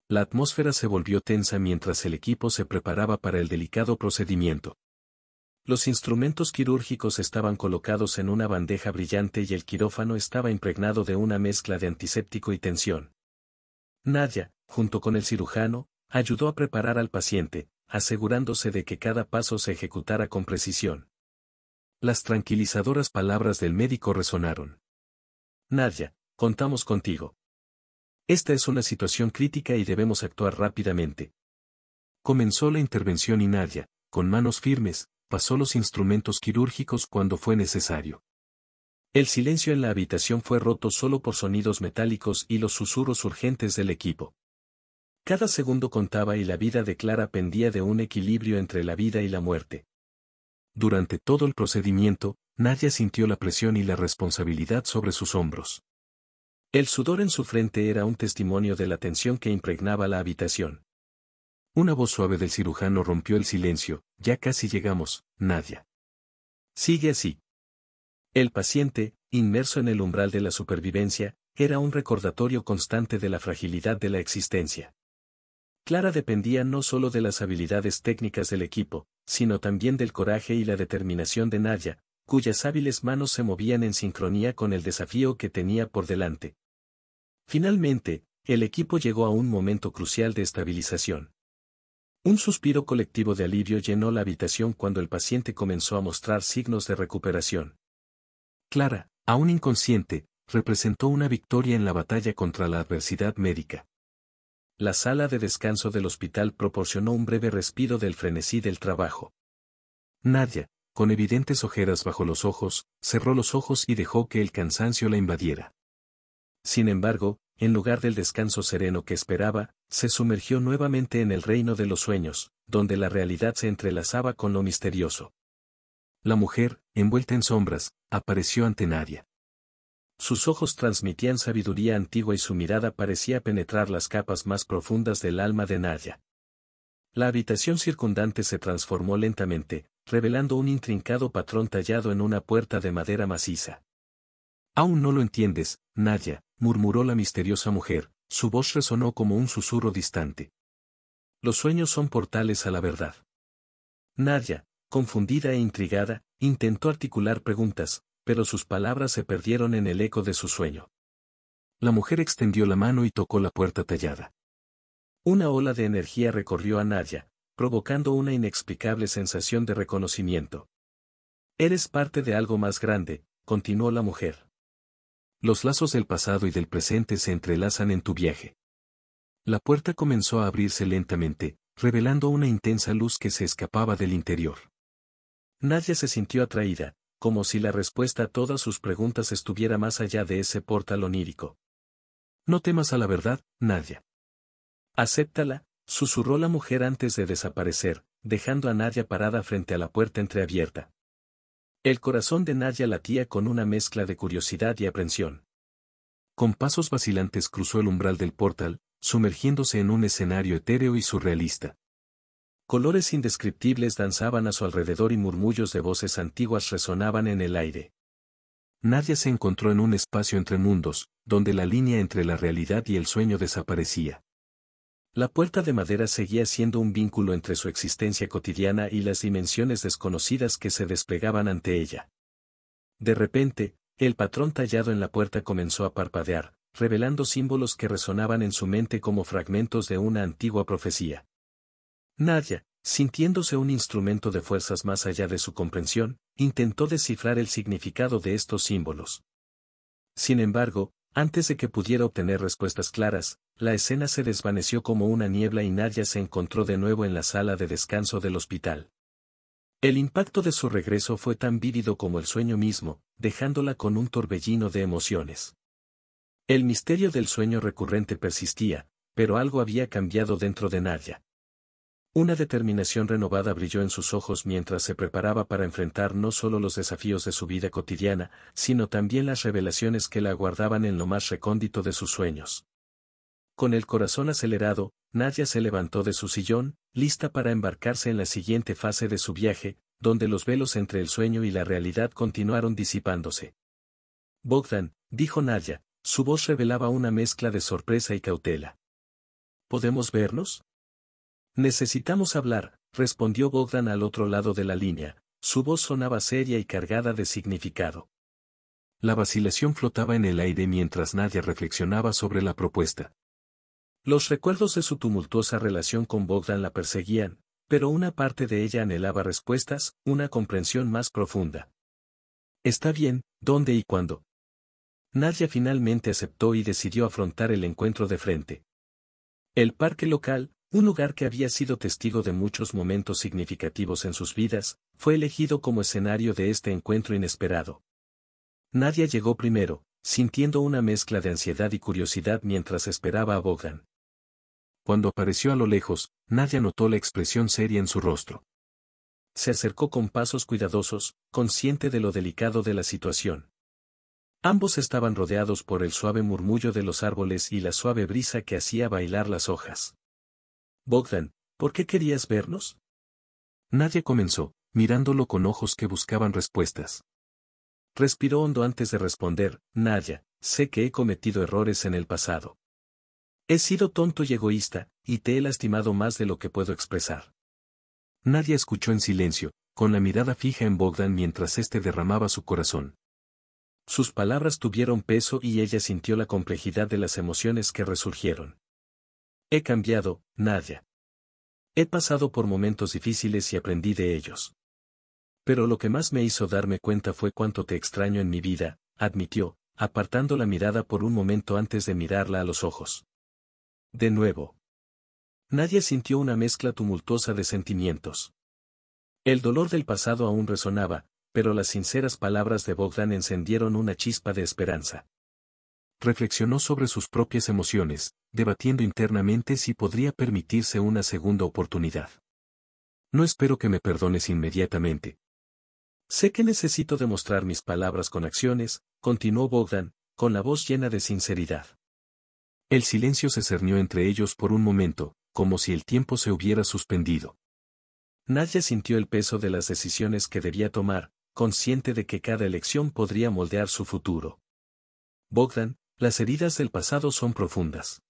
La atmósfera se volvió tensa mientras el equipo se preparaba para el delicado procedimiento. Los instrumentos quirúrgicos estaban colocados en una bandeja brillante y el quirófano estaba impregnado de una mezcla de antiséptico y tensión. Nadia, junto con el cirujano, ayudó a preparar al paciente, asegurándose de que cada paso se ejecutara con precisión. Las tranquilizadoras palabras del médico resonaron. Nadia, contamos contigo. Esta es una situación crítica y debemos actuar rápidamente. Comenzó la intervención y Nadia, con manos firmes, pasó los instrumentos quirúrgicos cuando fue necesario. El silencio en la habitación fue roto solo por sonidos metálicos y los susurros urgentes del equipo. Cada segundo contaba y la vida de Clara pendía de un equilibrio entre la vida y la muerte. Durante todo el procedimiento, Nadia sintió la presión y la responsabilidad sobre sus hombros. El sudor en su frente era un testimonio de la tensión que impregnaba la habitación. Una voz suave del cirujano rompió el silencio, ya casi llegamos, Nadia. Sigue así. El paciente, inmerso en el umbral de la supervivencia, era un recordatorio constante de la fragilidad de la existencia. Clara dependía no solo de las habilidades técnicas del equipo, sino también del coraje y la determinación de Nadia, cuyas hábiles manos se movían en sincronía con el desafío que tenía por delante. Finalmente, el equipo llegó a un momento crucial de estabilización. Un suspiro colectivo de alivio llenó la habitación cuando el paciente comenzó a mostrar signos de recuperación. Clara, aún inconsciente, representó una victoria en la batalla contra la adversidad médica la sala de descanso del hospital proporcionó un breve respiro del frenesí del trabajo. Nadia, con evidentes ojeras bajo los ojos, cerró los ojos y dejó que el cansancio la invadiera. Sin embargo, en lugar del descanso sereno que esperaba, se sumergió nuevamente en el reino de los sueños, donde la realidad se entrelazaba con lo misterioso. La mujer, envuelta en sombras, apareció ante Nadia. Sus ojos transmitían sabiduría antigua y su mirada parecía penetrar las capas más profundas del alma de Nadia. La habitación circundante se transformó lentamente, revelando un intrincado patrón tallado en una puerta de madera maciza. Aún no lo entiendes, Nadia», murmuró la misteriosa mujer, su voz resonó como un susurro distante. Los sueños son portales a la verdad. Nadia, confundida e intrigada, intentó articular preguntas, pero sus palabras se perdieron en el eco de su sueño. La mujer extendió la mano y tocó la puerta tallada. Una ola de energía recorrió a Nadia, provocando una inexplicable sensación de reconocimiento. Eres parte de algo más grande, continuó la mujer. Los lazos del pasado y del presente se entrelazan en tu viaje. La puerta comenzó a abrirse lentamente, revelando una intensa luz que se escapaba del interior. Nadia se sintió atraída, como si la respuesta a todas sus preguntas estuviera más allá de ese portal onírico. No temas a la verdad, Nadia. Acéptala, susurró la mujer antes de desaparecer, dejando a Nadia parada frente a la puerta entreabierta. El corazón de Nadia latía con una mezcla de curiosidad y aprensión. Con pasos vacilantes cruzó el umbral del portal, sumergiéndose en un escenario etéreo y surrealista. Colores indescriptibles danzaban a su alrededor y murmullos de voces antiguas resonaban en el aire. Nadie se encontró en un espacio entre mundos, donde la línea entre la realidad y el sueño desaparecía. La puerta de madera seguía siendo un vínculo entre su existencia cotidiana y las dimensiones desconocidas que se desplegaban ante ella. De repente, el patrón tallado en la puerta comenzó a parpadear, revelando símbolos que resonaban en su mente como fragmentos de una antigua profecía. Nadia, sintiéndose un instrumento de fuerzas más allá de su comprensión, intentó descifrar el significado de estos símbolos. Sin embargo, antes de que pudiera obtener respuestas claras, la escena se desvaneció como una niebla y Nadia se encontró de nuevo en la sala de descanso del hospital. El impacto de su regreso fue tan vívido como el sueño mismo, dejándola con un torbellino de emociones. El misterio del sueño recurrente persistía, pero algo había cambiado dentro de Nadia. Una determinación renovada brilló en sus ojos mientras se preparaba para enfrentar no solo los desafíos de su vida cotidiana, sino también las revelaciones que la aguardaban en lo más recóndito de sus sueños. Con el corazón acelerado, Nadia se levantó de su sillón, lista para embarcarse en la siguiente fase de su viaje, donde los velos entre el sueño y la realidad continuaron disipándose. Bogdan, dijo Nadia, su voz revelaba una mezcla de sorpresa y cautela. ¿Podemos vernos? Necesitamos hablar, respondió Bogdan al otro lado de la línea, su voz sonaba seria y cargada de significado. La vacilación flotaba en el aire mientras Nadia reflexionaba sobre la propuesta. Los recuerdos de su tumultuosa relación con Bogdan la perseguían, pero una parte de ella anhelaba respuestas, una comprensión más profunda. Está bien, ¿dónde y cuándo? Nadia finalmente aceptó y decidió afrontar el encuentro de frente. El parque local, un lugar que había sido testigo de muchos momentos significativos en sus vidas, fue elegido como escenario de este encuentro inesperado. Nadia llegó primero, sintiendo una mezcla de ansiedad y curiosidad mientras esperaba a Bogdan. Cuando apareció a lo lejos, Nadia notó la expresión seria en su rostro. Se acercó con pasos cuidadosos, consciente de lo delicado de la situación. Ambos estaban rodeados por el suave murmullo de los árboles y la suave brisa que hacía bailar las hojas. Bogdan, ¿por qué querías vernos? Nadia comenzó, mirándolo con ojos que buscaban respuestas. Respiró hondo antes de responder, Nadia, sé que he cometido errores en el pasado. He sido tonto y egoísta, y te he lastimado más de lo que puedo expresar. Nadia escuchó en silencio, con la mirada fija en Bogdan mientras éste derramaba su corazón. Sus palabras tuvieron peso y ella sintió la complejidad de las emociones que resurgieron. He cambiado, Nadia. He pasado por momentos difíciles y aprendí de ellos. Pero lo que más me hizo darme cuenta fue cuánto te extraño en mi vida, admitió, apartando la mirada por un momento antes de mirarla a los ojos. De nuevo. Nadia sintió una mezcla tumultuosa de sentimientos. El dolor del pasado aún resonaba, pero las sinceras palabras de Bogdan encendieron una chispa de esperanza reflexionó sobre sus propias emociones, debatiendo internamente si podría permitirse una segunda oportunidad. No espero que me perdones inmediatamente. Sé que necesito demostrar mis palabras con acciones, continuó Bogdan, con la voz llena de sinceridad. El silencio se cernió entre ellos por un momento, como si el tiempo se hubiera suspendido. Nadia sintió el peso de las decisiones que debía tomar, consciente de que cada elección podría moldear su futuro. Bogdan, las heridas del pasado son profundas.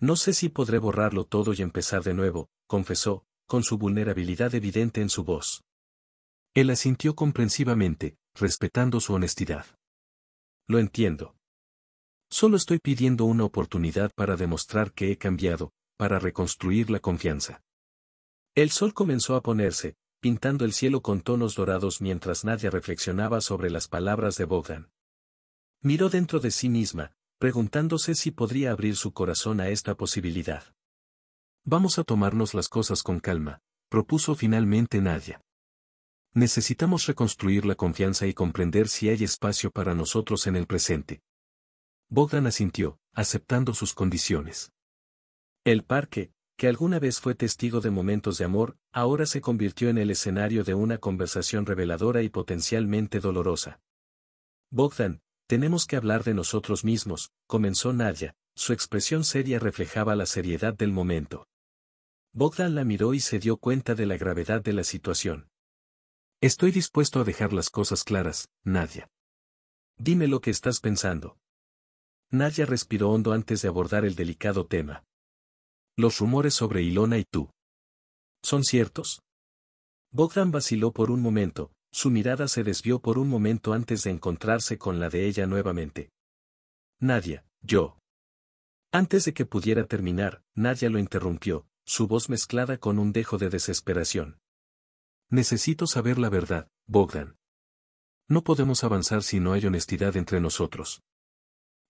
No sé si podré borrarlo todo y empezar de nuevo, confesó, con su vulnerabilidad evidente en su voz. Él asintió comprensivamente, respetando su honestidad. Lo entiendo. Solo estoy pidiendo una oportunidad para demostrar que he cambiado, para reconstruir la confianza. El sol comenzó a ponerse, pintando el cielo con tonos dorados mientras Nadia reflexionaba sobre las palabras de Bogdan. Miró dentro de sí misma, preguntándose si podría abrir su corazón a esta posibilidad. Vamos a tomarnos las cosas con calma, propuso finalmente Nadia. Necesitamos reconstruir la confianza y comprender si hay espacio para nosotros en el presente. Bogdan asintió, aceptando sus condiciones. El parque, que alguna vez fue testigo de momentos de amor, ahora se convirtió en el escenario de una conversación reveladora y potencialmente dolorosa. Bogdan, tenemos que hablar de nosotros mismos, comenzó Nadia, su expresión seria reflejaba la seriedad del momento. Bogdan la miró y se dio cuenta de la gravedad de la situación. Estoy dispuesto a dejar las cosas claras, Nadia. Dime lo que estás pensando. Nadia respiró hondo antes de abordar el delicado tema. Los rumores sobre Ilona y tú. ¿Son ciertos? Bogdan vaciló por un momento, su mirada se desvió por un momento antes de encontrarse con la de ella nuevamente. Nadia, yo. Antes de que pudiera terminar, Nadia lo interrumpió, su voz mezclada con un dejo de desesperación. Necesito saber la verdad, Bogdan. No podemos avanzar si no hay honestidad entre nosotros.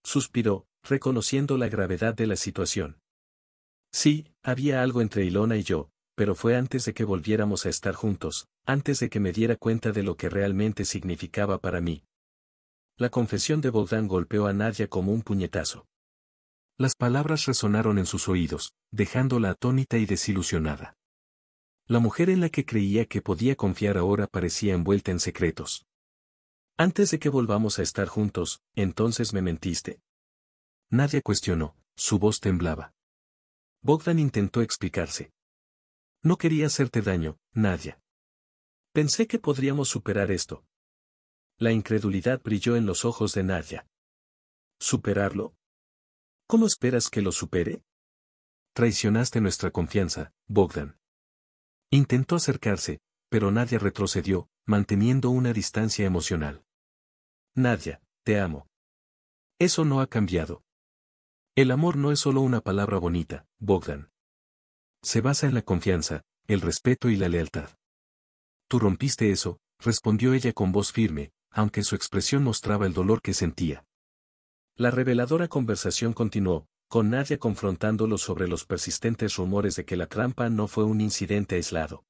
Suspiró, reconociendo la gravedad de la situación. Sí, había algo entre Ilona y yo, pero fue antes de que volviéramos a estar juntos, antes de que me diera cuenta de lo que realmente significaba para mí. La confesión de Bogdan golpeó a Nadia como un puñetazo. Las palabras resonaron en sus oídos, dejándola atónita y desilusionada. La mujer en la que creía que podía confiar ahora parecía envuelta en secretos. Antes de que volvamos a estar juntos, entonces me mentiste. Nadia cuestionó, su voz temblaba. Bogdan intentó explicarse. No quería hacerte daño, Nadia. Pensé que podríamos superar esto. La incredulidad brilló en los ojos de Nadia. ¿Superarlo? ¿Cómo esperas que lo supere? Traicionaste nuestra confianza, Bogdan. Intentó acercarse, pero Nadia retrocedió, manteniendo una distancia emocional. Nadia, te amo. Eso no ha cambiado. El amor no es solo una palabra bonita, Bogdan. Se basa en la confianza, el respeto y la lealtad. Tú rompiste eso, respondió ella con voz firme, aunque su expresión mostraba el dolor que sentía. La reveladora conversación continuó, con Nadia confrontándolo sobre los persistentes rumores de que la trampa no fue un incidente aislado.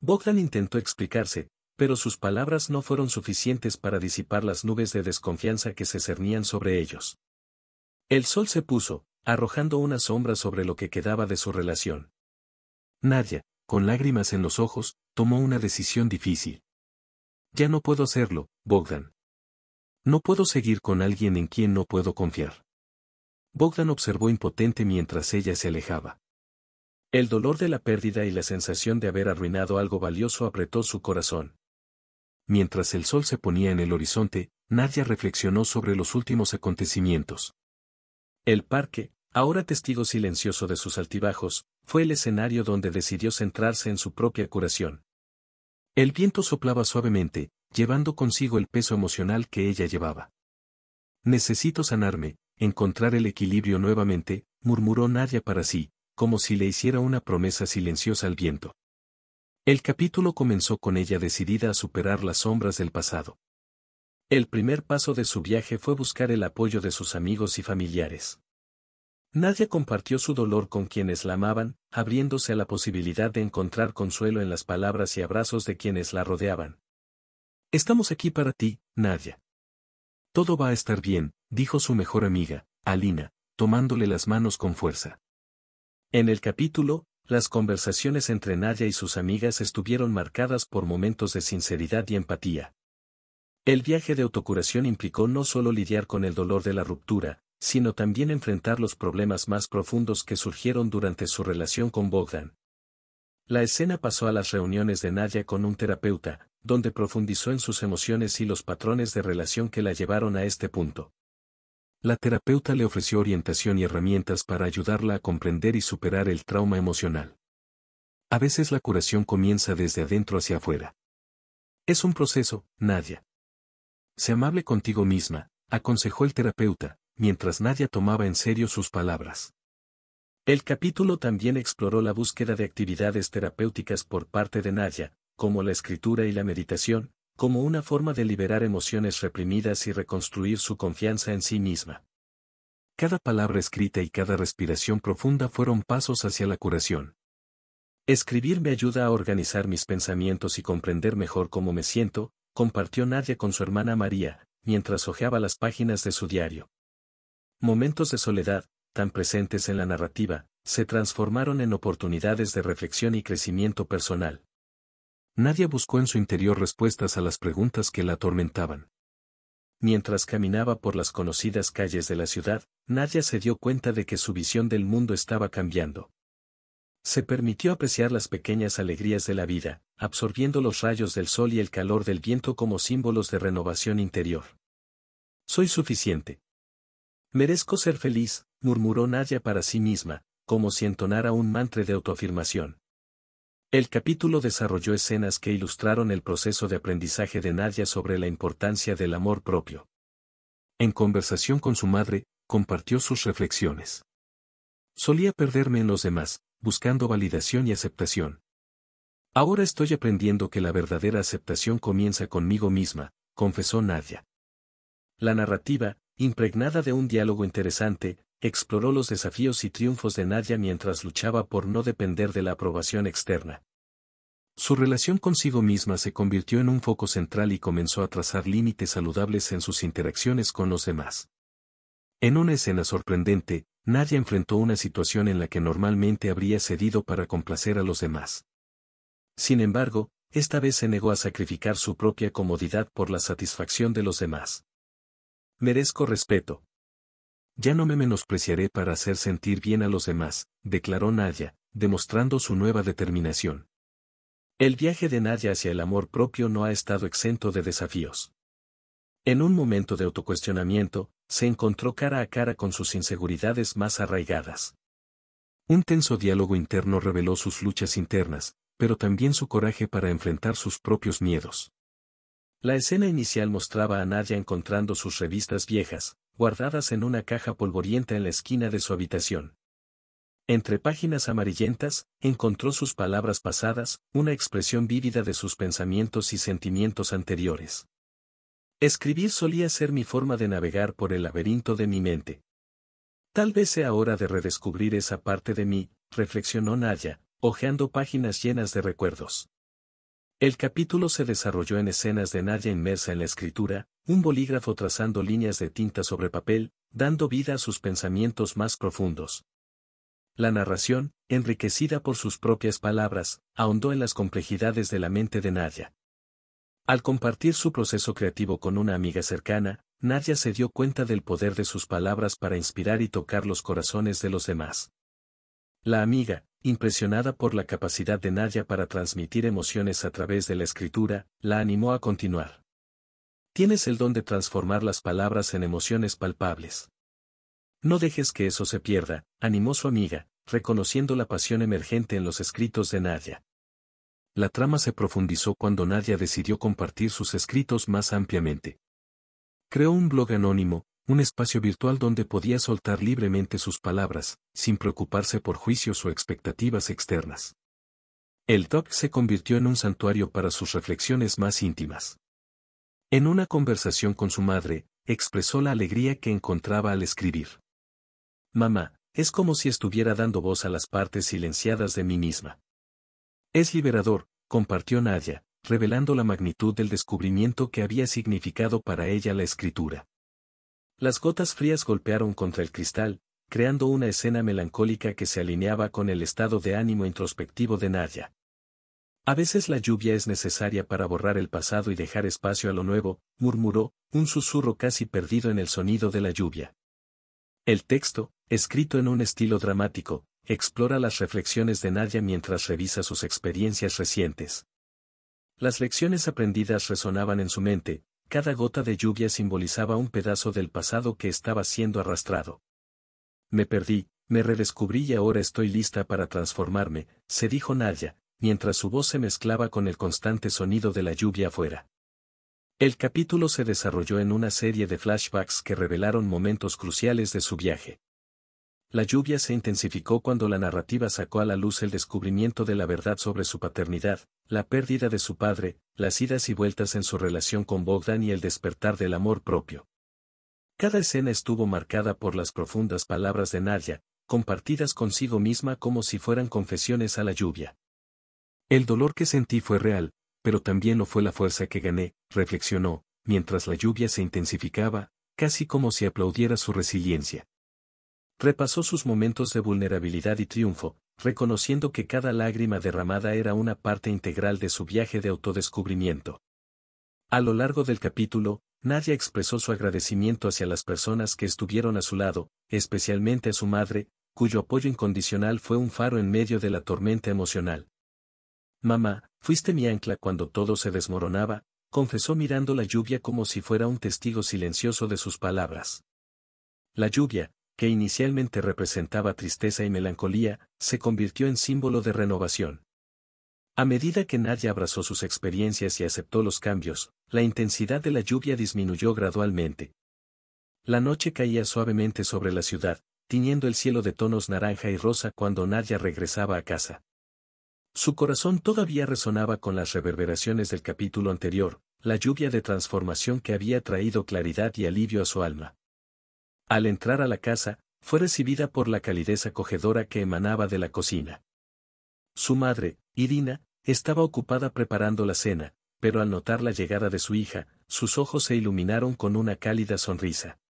Bogdan intentó explicarse, pero sus palabras no fueron suficientes para disipar las nubes de desconfianza que se cernían sobre ellos. El sol se puso, arrojando una sombra sobre lo que quedaba de su relación. Nadia, con lágrimas en los ojos, tomó una decisión difícil. Ya no puedo hacerlo, Bogdan. No puedo seguir con alguien en quien no puedo confiar. Bogdan observó impotente mientras ella se alejaba. El dolor de la pérdida y la sensación de haber arruinado algo valioso apretó su corazón. Mientras el sol se ponía en el horizonte, Nadia reflexionó sobre los últimos acontecimientos. El parque, ahora testigo silencioso de sus altibajos, fue el escenario donde decidió centrarse en su propia curación. El viento soplaba suavemente, llevando consigo el peso emocional que ella llevaba. Necesito sanarme, encontrar el equilibrio nuevamente, murmuró Nadia para sí, como si le hiciera una promesa silenciosa al viento. El capítulo comenzó con ella decidida a superar las sombras del pasado. El primer paso de su viaje fue buscar el apoyo de sus amigos y familiares. Nadia compartió su dolor con quienes la amaban, abriéndose a la posibilidad de encontrar consuelo en las palabras y abrazos de quienes la rodeaban. Estamos aquí para ti, Nadia. Todo va a estar bien, dijo su mejor amiga, Alina, tomándole las manos con fuerza. En el capítulo, las conversaciones entre Nadia y sus amigas estuvieron marcadas por momentos de sinceridad y empatía. El viaje de autocuración implicó no solo lidiar con el dolor de la ruptura, sino también enfrentar los problemas más profundos que surgieron durante su relación con Bogdan. La escena pasó a las reuniones de Nadia con un terapeuta, donde profundizó en sus emociones y los patrones de relación que la llevaron a este punto. La terapeuta le ofreció orientación y herramientas para ayudarla a comprender y superar el trauma emocional. A veces la curación comienza desde adentro hacia afuera. Es un proceso, Nadia. Sé amable contigo misma, aconsejó el terapeuta, mientras Nadia tomaba en serio sus palabras. El capítulo también exploró la búsqueda de actividades terapéuticas por parte de Nadia, como la escritura y la meditación, como una forma de liberar emociones reprimidas y reconstruir su confianza en sí misma. Cada palabra escrita y cada respiración profunda fueron pasos hacia la curación. Escribir me ayuda a organizar mis pensamientos y comprender mejor cómo me siento, compartió Nadia con su hermana María, mientras hojeaba las páginas de su diario. Momentos de soledad, tan presentes en la narrativa, se transformaron en oportunidades de reflexión y crecimiento personal. Nadia buscó en su interior respuestas a las preguntas que la atormentaban. Mientras caminaba por las conocidas calles de la ciudad, Nadia se dio cuenta de que su visión del mundo estaba cambiando. Se permitió apreciar las pequeñas alegrías de la vida, absorbiendo los rayos del sol y el calor del viento como símbolos de renovación interior. Soy suficiente, Merezco ser feliz, murmuró Nadia para sí misma, como si entonara un mantra de autoafirmación. El capítulo desarrolló escenas que ilustraron el proceso de aprendizaje de Nadia sobre la importancia del amor propio. En conversación con su madre, compartió sus reflexiones. Solía perderme en los demás, buscando validación y aceptación. Ahora estoy aprendiendo que la verdadera aceptación comienza conmigo misma, confesó Nadia. La narrativa, Impregnada de un diálogo interesante, exploró los desafíos y triunfos de Nadia mientras luchaba por no depender de la aprobación externa. Su relación consigo misma se convirtió en un foco central y comenzó a trazar límites saludables en sus interacciones con los demás. En una escena sorprendente, Nadia enfrentó una situación en la que normalmente habría cedido para complacer a los demás. Sin embargo, esta vez se negó a sacrificar su propia comodidad por la satisfacción de los demás. Merezco respeto. Ya no me menospreciaré para hacer sentir bien a los demás, declaró Nadia, demostrando su nueva determinación. El viaje de Nadia hacia el amor propio no ha estado exento de desafíos. En un momento de autocuestionamiento, se encontró cara a cara con sus inseguridades más arraigadas. Un tenso diálogo interno reveló sus luchas internas, pero también su coraje para enfrentar sus propios miedos. La escena inicial mostraba a Nadia encontrando sus revistas viejas, guardadas en una caja polvorienta en la esquina de su habitación. Entre páginas amarillentas, encontró sus palabras pasadas, una expresión vívida de sus pensamientos y sentimientos anteriores. Escribir solía ser mi forma de navegar por el laberinto de mi mente. Tal vez sea hora de redescubrir esa parte de mí, reflexionó Nadia, hojeando páginas llenas de recuerdos. El capítulo se desarrolló en escenas de Nadia inmersa en la escritura, un bolígrafo trazando líneas de tinta sobre papel, dando vida a sus pensamientos más profundos. La narración, enriquecida por sus propias palabras, ahondó en las complejidades de la mente de Nadia. Al compartir su proceso creativo con una amiga cercana, Nadia se dio cuenta del poder de sus palabras para inspirar y tocar los corazones de los demás. La amiga, impresionada por la capacidad de Nadia para transmitir emociones a través de la escritura, la animó a continuar. Tienes el don de transformar las palabras en emociones palpables. No dejes que eso se pierda, animó su amiga, reconociendo la pasión emergente en los escritos de Nadia. La trama se profundizó cuando Nadia decidió compartir sus escritos más ampliamente. Creó un blog anónimo, un espacio virtual donde podía soltar libremente sus palabras, sin preocuparse por juicios o expectativas externas. El doc se convirtió en un santuario para sus reflexiones más íntimas. En una conversación con su madre, expresó la alegría que encontraba al escribir. Mamá, es como si estuviera dando voz a las partes silenciadas de mí misma. Es liberador, compartió Nadia, revelando la magnitud del descubrimiento que había significado para ella la escritura. Las gotas frías golpearon contra el cristal, creando una escena melancólica que se alineaba con el estado de ánimo introspectivo de Nadia. A veces la lluvia es necesaria para borrar el pasado y dejar espacio a lo nuevo, murmuró, un susurro casi perdido en el sonido de la lluvia. El texto, escrito en un estilo dramático, explora las reflexiones de Nadia mientras revisa sus experiencias recientes. Las lecciones aprendidas resonaban en su mente, cada gota de lluvia simbolizaba un pedazo del pasado que estaba siendo arrastrado. Me perdí, me redescubrí y ahora estoy lista para transformarme, se dijo Nadia, mientras su voz se mezclaba con el constante sonido de la lluvia afuera. El capítulo se desarrolló en una serie de flashbacks que revelaron momentos cruciales de su viaje. La lluvia se intensificó cuando la narrativa sacó a la luz el descubrimiento de la verdad sobre su paternidad, la pérdida de su padre, las idas y vueltas en su relación con Bogdan y el despertar del amor propio. Cada escena estuvo marcada por las profundas palabras de Nadia, compartidas consigo misma como si fueran confesiones a la lluvia. El dolor que sentí fue real, pero también lo fue la fuerza que gané, reflexionó, mientras la lluvia se intensificaba, casi como si aplaudiera su resiliencia. Repasó sus momentos de vulnerabilidad y triunfo, reconociendo que cada lágrima derramada era una parte integral de su viaje de autodescubrimiento. A lo largo del capítulo, Nadia expresó su agradecimiento hacia las personas que estuvieron a su lado, especialmente a su madre, cuyo apoyo incondicional fue un faro en medio de la tormenta emocional. Mamá, fuiste mi ancla cuando todo se desmoronaba, confesó mirando la lluvia como si fuera un testigo silencioso de sus palabras. La lluvia, que inicialmente representaba tristeza y melancolía, se convirtió en símbolo de renovación. A medida que Nadia abrazó sus experiencias y aceptó los cambios, la intensidad de la lluvia disminuyó gradualmente. La noche caía suavemente sobre la ciudad, tiñendo el cielo de tonos naranja y rosa cuando Nadia regresaba a casa. Su corazón todavía resonaba con las reverberaciones del capítulo anterior, la lluvia de transformación que había traído claridad y alivio a su alma. Al entrar a la casa, fue recibida por la calidez acogedora que emanaba de la cocina. Su madre, Irina, estaba ocupada preparando la cena, pero al notar la llegada de su hija, sus ojos se iluminaron con una cálida sonrisa.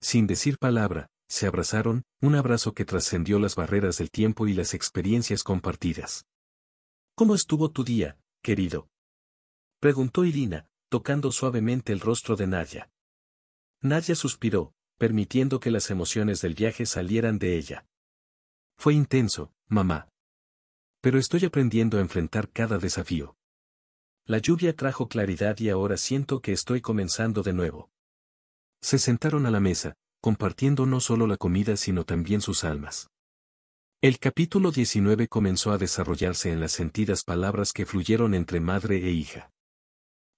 Sin decir palabra, se abrazaron, un abrazo que trascendió las barreras del tiempo y las experiencias compartidas. ¿Cómo estuvo tu día, querido? preguntó Irina, tocando suavemente el rostro de Nadia. Nadia suspiró, permitiendo que las emociones del viaje salieran de ella. Fue intenso, mamá. Pero estoy aprendiendo a enfrentar cada desafío. La lluvia trajo claridad y ahora siento que estoy comenzando de nuevo. Se sentaron a la mesa, compartiendo no solo la comida sino también sus almas. El capítulo 19 comenzó a desarrollarse en las sentidas palabras que fluyeron entre madre e hija.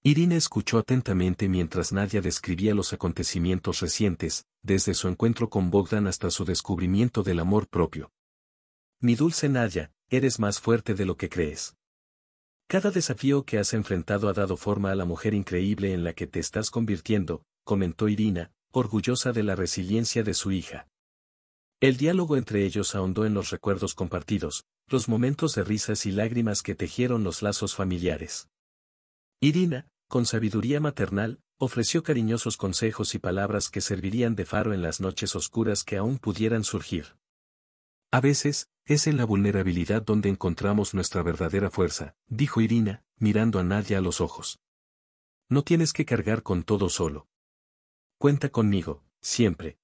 Irina escuchó atentamente mientras Nadia describía los acontecimientos recientes, desde su encuentro con Bogdan hasta su descubrimiento del amor propio. Mi dulce Nadia, eres más fuerte de lo que crees. Cada desafío que has enfrentado ha dado forma a la mujer increíble en la que te estás convirtiendo, comentó Irina, orgullosa de la resiliencia de su hija. El diálogo entre ellos ahondó en los recuerdos compartidos, los momentos de risas y lágrimas que tejieron los lazos familiares. Irina, con sabiduría maternal, ofreció cariñosos consejos y palabras que servirían de faro en las noches oscuras que aún pudieran surgir. A veces, es en la vulnerabilidad donde encontramos nuestra verdadera fuerza, dijo Irina, mirando a Nadia a los ojos. No tienes que cargar con todo solo. Cuenta conmigo, siempre.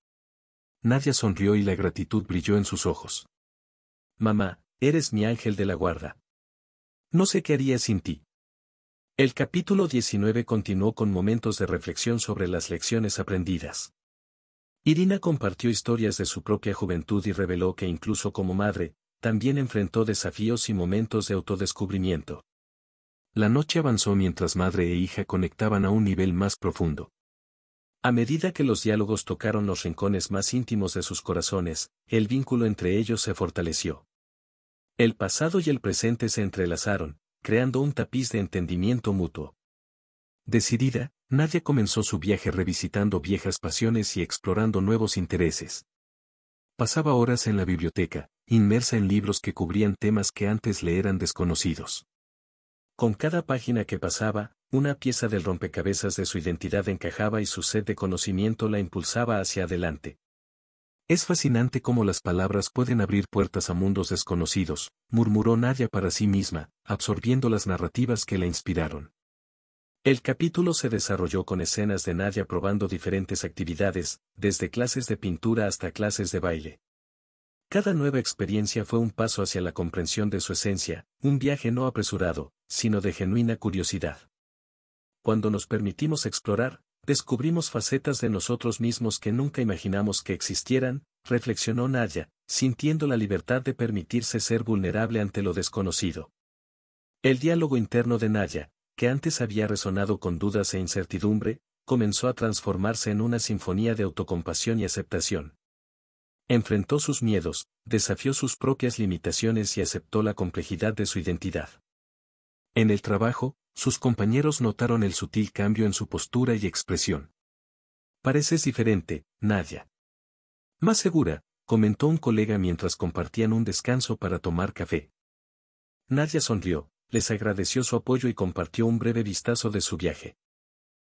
Nadia sonrió y la gratitud brilló en sus ojos. Mamá, eres mi ángel de la guarda. No sé qué haría sin ti. El capítulo 19 continuó con momentos de reflexión sobre las lecciones aprendidas. Irina compartió historias de su propia juventud y reveló que incluso como madre, también enfrentó desafíos y momentos de autodescubrimiento. La noche avanzó mientras madre e hija conectaban a un nivel más profundo. A medida que los diálogos tocaron los rincones más íntimos de sus corazones, el vínculo entre ellos se fortaleció. El pasado y el presente se entrelazaron, creando un tapiz de entendimiento mutuo. Decidida, Nadia comenzó su viaje revisitando viejas pasiones y explorando nuevos intereses. Pasaba horas en la biblioteca, inmersa en libros que cubrían temas que antes le eran desconocidos. Con cada página que pasaba, una pieza del rompecabezas de su identidad encajaba y su sed de conocimiento la impulsaba hacia adelante. Es fascinante cómo las palabras pueden abrir puertas a mundos desconocidos, murmuró Nadia para sí misma, absorbiendo las narrativas que la inspiraron. El capítulo se desarrolló con escenas de Nadia probando diferentes actividades, desde clases de pintura hasta clases de baile. Cada nueva experiencia fue un paso hacia la comprensión de su esencia, un viaje no apresurado, sino de genuina curiosidad. Cuando nos permitimos explorar, descubrimos facetas de nosotros mismos que nunca imaginamos que existieran, reflexionó Naya, sintiendo la libertad de permitirse ser vulnerable ante lo desconocido. El diálogo interno de Naya, que antes había resonado con dudas e incertidumbre, comenzó a transformarse en una sinfonía de autocompasión y aceptación. Enfrentó sus miedos, desafió sus propias limitaciones y aceptó la complejidad de su identidad. En el trabajo, sus compañeros notaron el sutil cambio en su postura y expresión. Pareces diferente, Nadia. Más segura, comentó un colega mientras compartían un descanso para tomar café. Nadia sonrió, les agradeció su apoyo y compartió un breve vistazo de su viaje.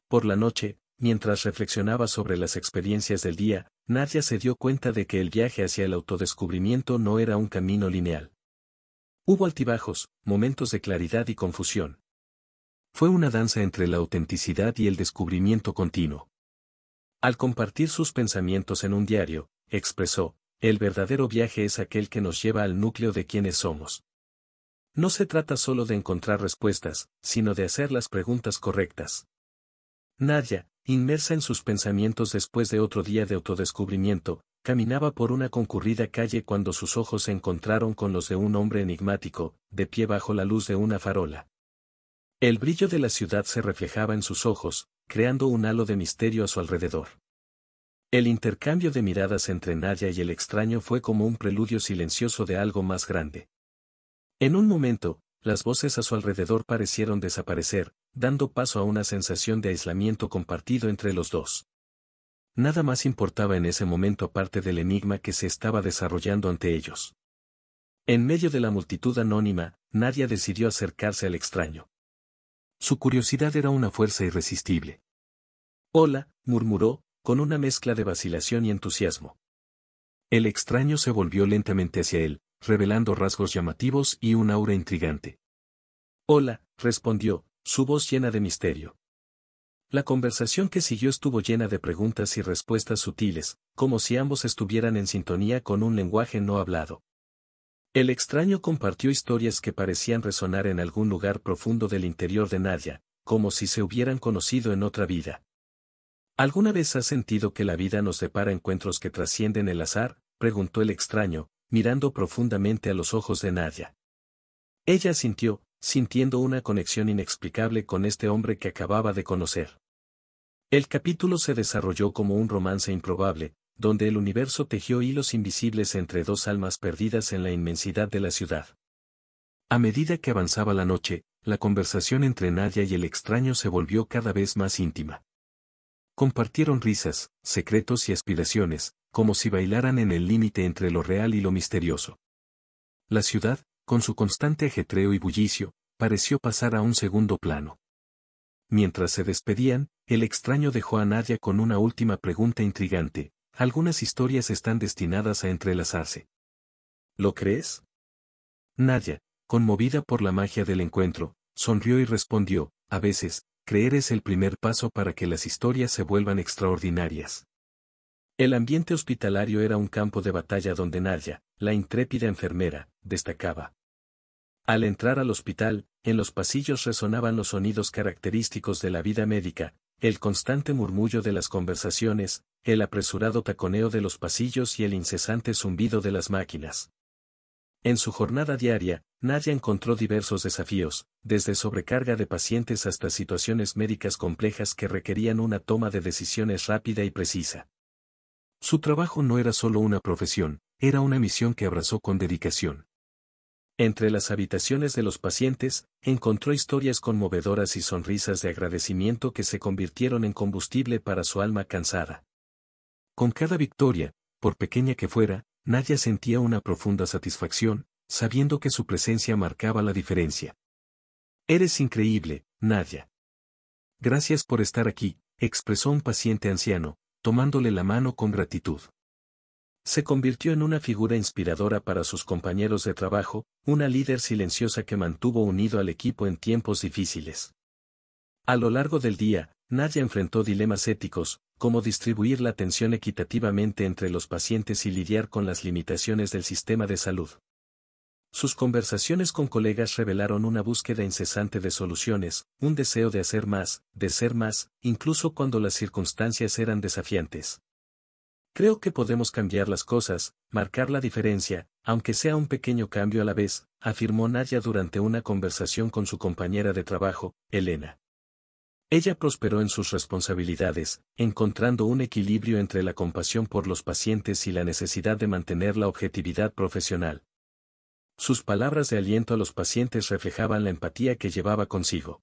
Por la noche, mientras reflexionaba sobre las experiencias del día, Nadia se dio cuenta de que el viaje hacia el autodescubrimiento no era un camino lineal. Hubo altibajos, momentos de claridad y confusión. Fue una danza entre la autenticidad y el descubrimiento continuo. Al compartir sus pensamientos en un diario, expresó, el verdadero viaje es aquel que nos lleva al núcleo de quienes somos. No se trata solo de encontrar respuestas, sino de hacer las preguntas correctas. Nadia, inmersa en sus pensamientos después de otro día de autodescubrimiento, caminaba por una concurrida calle cuando sus ojos se encontraron con los de un hombre enigmático, de pie bajo la luz de una farola. El brillo de la ciudad se reflejaba en sus ojos, creando un halo de misterio a su alrededor. El intercambio de miradas entre Nadia y el extraño fue como un preludio silencioso de algo más grande. En un momento, las voces a su alrededor parecieron desaparecer, dando paso a una sensación de aislamiento compartido entre los dos. Nada más importaba en ese momento aparte del enigma que se estaba desarrollando ante ellos. En medio de la multitud anónima, Nadia decidió acercarse al extraño. Su curiosidad era una fuerza irresistible. Hola, murmuró, con una mezcla de vacilación y entusiasmo. El extraño se volvió lentamente hacia él, revelando rasgos llamativos y un aura intrigante. Hola, respondió, su voz llena de misterio. La conversación que siguió estuvo llena de preguntas y respuestas sutiles, como si ambos estuvieran en sintonía con un lenguaje no hablado. El extraño compartió historias que parecían resonar en algún lugar profundo del interior de Nadia, como si se hubieran conocido en otra vida. ¿Alguna vez has sentido que la vida nos depara encuentros que trascienden el azar? preguntó el extraño, mirando profundamente a los ojos de Nadia. Ella sintió, sintiendo una conexión inexplicable con este hombre que acababa de conocer. El capítulo se desarrolló como un romance improbable, donde el universo tejió hilos invisibles entre dos almas perdidas en la inmensidad de la ciudad. A medida que avanzaba la noche, la conversación entre Nadia y el extraño se volvió cada vez más íntima. Compartieron risas, secretos y aspiraciones, como si bailaran en el límite entre lo real y lo misterioso. La ciudad, con su constante ajetreo y bullicio, pareció pasar a un segundo plano. Mientras se despedían, el extraño dejó a Nadia con una última pregunta intrigante, algunas historias están destinadas a entrelazarse. ¿Lo crees? Nadia, conmovida por la magia del encuentro, sonrió y respondió, a veces, creer es el primer paso para que las historias se vuelvan extraordinarias. El ambiente hospitalario era un campo de batalla donde Nadia, la intrépida enfermera, destacaba. Al entrar al hospital, en los pasillos resonaban los sonidos característicos de la vida médica, el constante murmullo de las conversaciones, el apresurado taconeo de los pasillos y el incesante zumbido de las máquinas. En su jornada diaria, Nadia encontró diversos desafíos, desde sobrecarga de pacientes hasta situaciones médicas complejas que requerían una toma de decisiones rápida y precisa. Su trabajo no era solo una profesión, era una misión que abrazó con dedicación. Entre las habitaciones de los pacientes, encontró historias conmovedoras y sonrisas de agradecimiento que se convirtieron en combustible para su alma cansada. Con cada victoria, por pequeña que fuera, Nadia sentía una profunda satisfacción, sabiendo que su presencia marcaba la diferencia. Eres increíble, Nadia. Gracias por estar aquí, expresó un paciente anciano, tomándole la mano con gratitud. Se convirtió en una figura inspiradora para sus compañeros de trabajo, una líder silenciosa que mantuvo unido al equipo en tiempos difíciles. A lo largo del día, Nadia enfrentó dilemas éticos, como distribuir la atención equitativamente entre los pacientes y lidiar con las limitaciones del sistema de salud. Sus conversaciones con colegas revelaron una búsqueda incesante de soluciones, un deseo de hacer más, de ser más, incluso cuando las circunstancias eran desafiantes. Creo que podemos cambiar las cosas, marcar la diferencia, aunque sea un pequeño cambio a la vez, afirmó Nadia durante una conversación con su compañera de trabajo, Elena. Ella prosperó en sus responsabilidades, encontrando un equilibrio entre la compasión por los pacientes y la necesidad de mantener la objetividad profesional. Sus palabras de aliento a los pacientes reflejaban la empatía que llevaba consigo.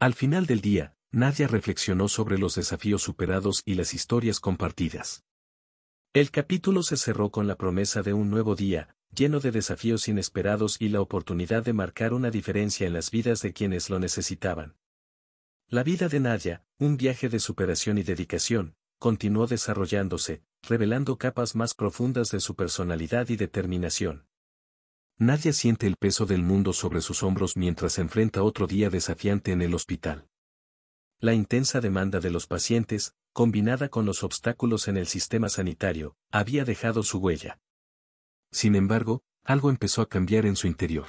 Al final del día, Nadia reflexionó sobre los desafíos superados y las historias compartidas. El capítulo se cerró con la promesa de un nuevo día, lleno de desafíos inesperados y la oportunidad de marcar una diferencia en las vidas de quienes lo necesitaban. La vida de Nadia, un viaje de superación y dedicación, continuó desarrollándose, revelando capas más profundas de su personalidad y determinación. Nadia siente el peso del mundo sobre sus hombros mientras enfrenta otro día desafiante en el hospital. La intensa demanda de los pacientes, combinada con los obstáculos en el sistema sanitario, había dejado su huella. Sin embargo, algo empezó a cambiar en su interior.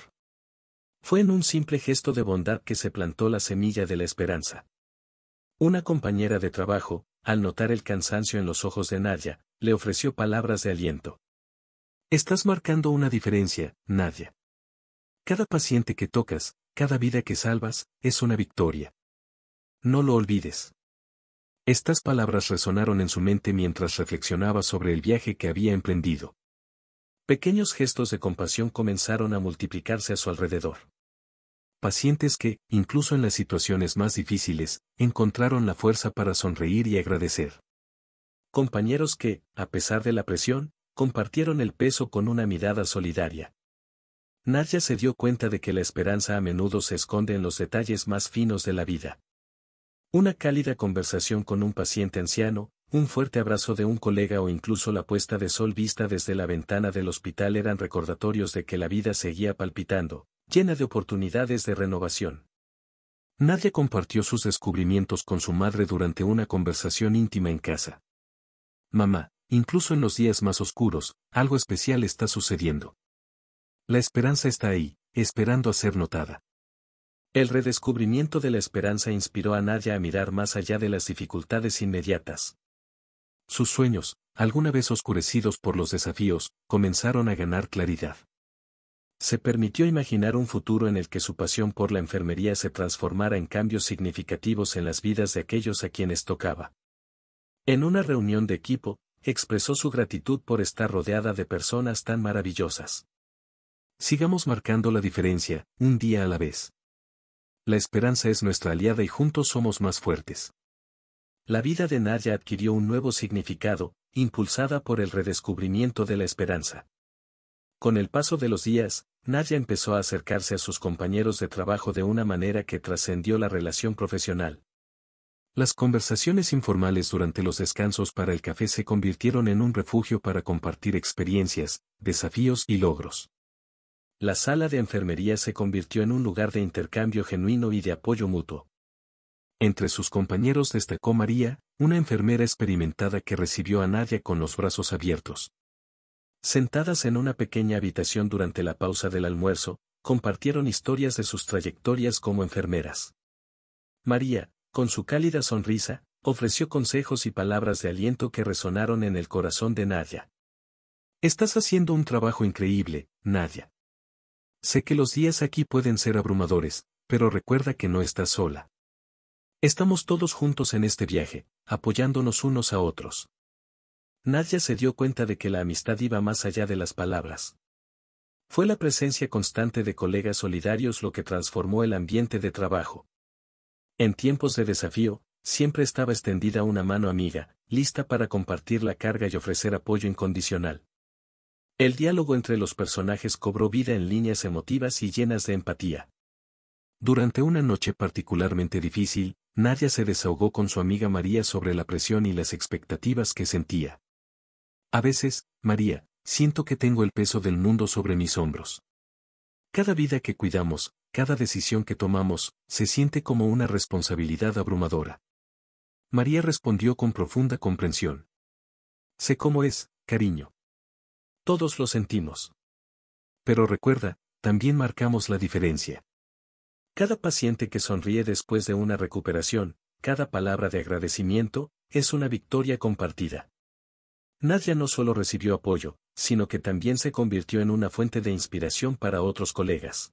Fue en un simple gesto de bondad que se plantó la semilla de la esperanza. Una compañera de trabajo, al notar el cansancio en los ojos de Nadia, le ofreció palabras de aliento. Estás marcando una diferencia, Nadia. Cada paciente que tocas, cada vida que salvas, es una victoria. No lo olvides. Estas palabras resonaron en su mente mientras reflexionaba sobre el viaje que había emprendido. Pequeños gestos de compasión comenzaron a multiplicarse a su alrededor. Pacientes que, incluso en las situaciones más difíciles, encontraron la fuerza para sonreír y agradecer. Compañeros que, a pesar de la presión, compartieron el peso con una mirada solidaria. Nadia se dio cuenta de que la esperanza a menudo se esconde en los detalles más finos de la vida. Una cálida conversación con un paciente anciano, un fuerte abrazo de un colega o incluso la puesta de sol vista desde la ventana del hospital eran recordatorios de que la vida seguía palpitando, llena de oportunidades de renovación. Nadie compartió sus descubrimientos con su madre durante una conversación íntima en casa. Mamá, incluso en los días más oscuros, algo especial está sucediendo. La esperanza está ahí, esperando a ser notada. El redescubrimiento de la esperanza inspiró a Nadia a mirar más allá de las dificultades inmediatas. Sus sueños, alguna vez oscurecidos por los desafíos, comenzaron a ganar claridad. Se permitió imaginar un futuro en el que su pasión por la enfermería se transformara en cambios significativos en las vidas de aquellos a quienes tocaba. En una reunión de equipo, expresó su gratitud por estar rodeada de personas tan maravillosas. Sigamos marcando la diferencia, un día a la vez. La esperanza es nuestra aliada y juntos somos más fuertes. La vida de Nadia adquirió un nuevo significado, impulsada por el redescubrimiento de la esperanza. Con el paso de los días, Nadia empezó a acercarse a sus compañeros de trabajo de una manera que trascendió la relación profesional. Las conversaciones informales durante los descansos para el café se convirtieron en un refugio para compartir experiencias, desafíos y logros la sala de enfermería se convirtió en un lugar de intercambio genuino y de apoyo mutuo. Entre sus compañeros destacó María, una enfermera experimentada que recibió a Nadia con los brazos abiertos. Sentadas en una pequeña habitación durante la pausa del almuerzo, compartieron historias de sus trayectorias como enfermeras. María, con su cálida sonrisa, ofreció consejos y palabras de aliento que resonaron en el corazón de Nadia. Estás haciendo un trabajo increíble, Nadia. Sé que los días aquí pueden ser abrumadores, pero recuerda que no estás sola. Estamos todos juntos en este viaje, apoyándonos unos a otros. Nadia se dio cuenta de que la amistad iba más allá de las palabras. Fue la presencia constante de colegas solidarios lo que transformó el ambiente de trabajo. En tiempos de desafío, siempre estaba extendida una mano amiga, lista para compartir la carga y ofrecer apoyo incondicional. El diálogo entre los personajes cobró vida en líneas emotivas y llenas de empatía. Durante una noche particularmente difícil, Nadia se desahogó con su amiga María sobre la presión y las expectativas que sentía. A veces, María, siento que tengo el peso del mundo sobre mis hombros. Cada vida que cuidamos, cada decisión que tomamos, se siente como una responsabilidad abrumadora. María respondió con profunda comprensión. Sé cómo es, cariño. Todos lo sentimos. Pero recuerda, también marcamos la diferencia. Cada paciente que sonríe después de una recuperación, cada palabra de agradecimiento, es una victoria compartida. Nadia no solo recibió apoyo, sino que también se convirtió en una fuente de inspiración para otros colegas.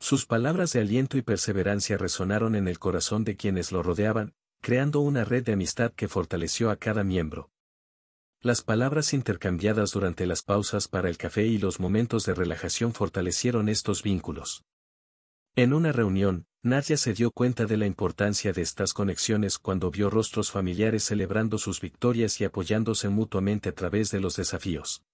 Sus palabras de aliento y perseverancia resonaron en el corazón de quienes lo rodeaban, creando una red de amistad que fortaleció a cada miembro. Las palabras intercambiadas durante las pausas para el café y los momentos de relajación fortalecieron estos vínculos. En una reunión, Nadia se dio cuenta de la importancia de estas conexiones cuando vio rostros familiares celebrando sus victorias y apoyándose mutuamente a través de los desafíos.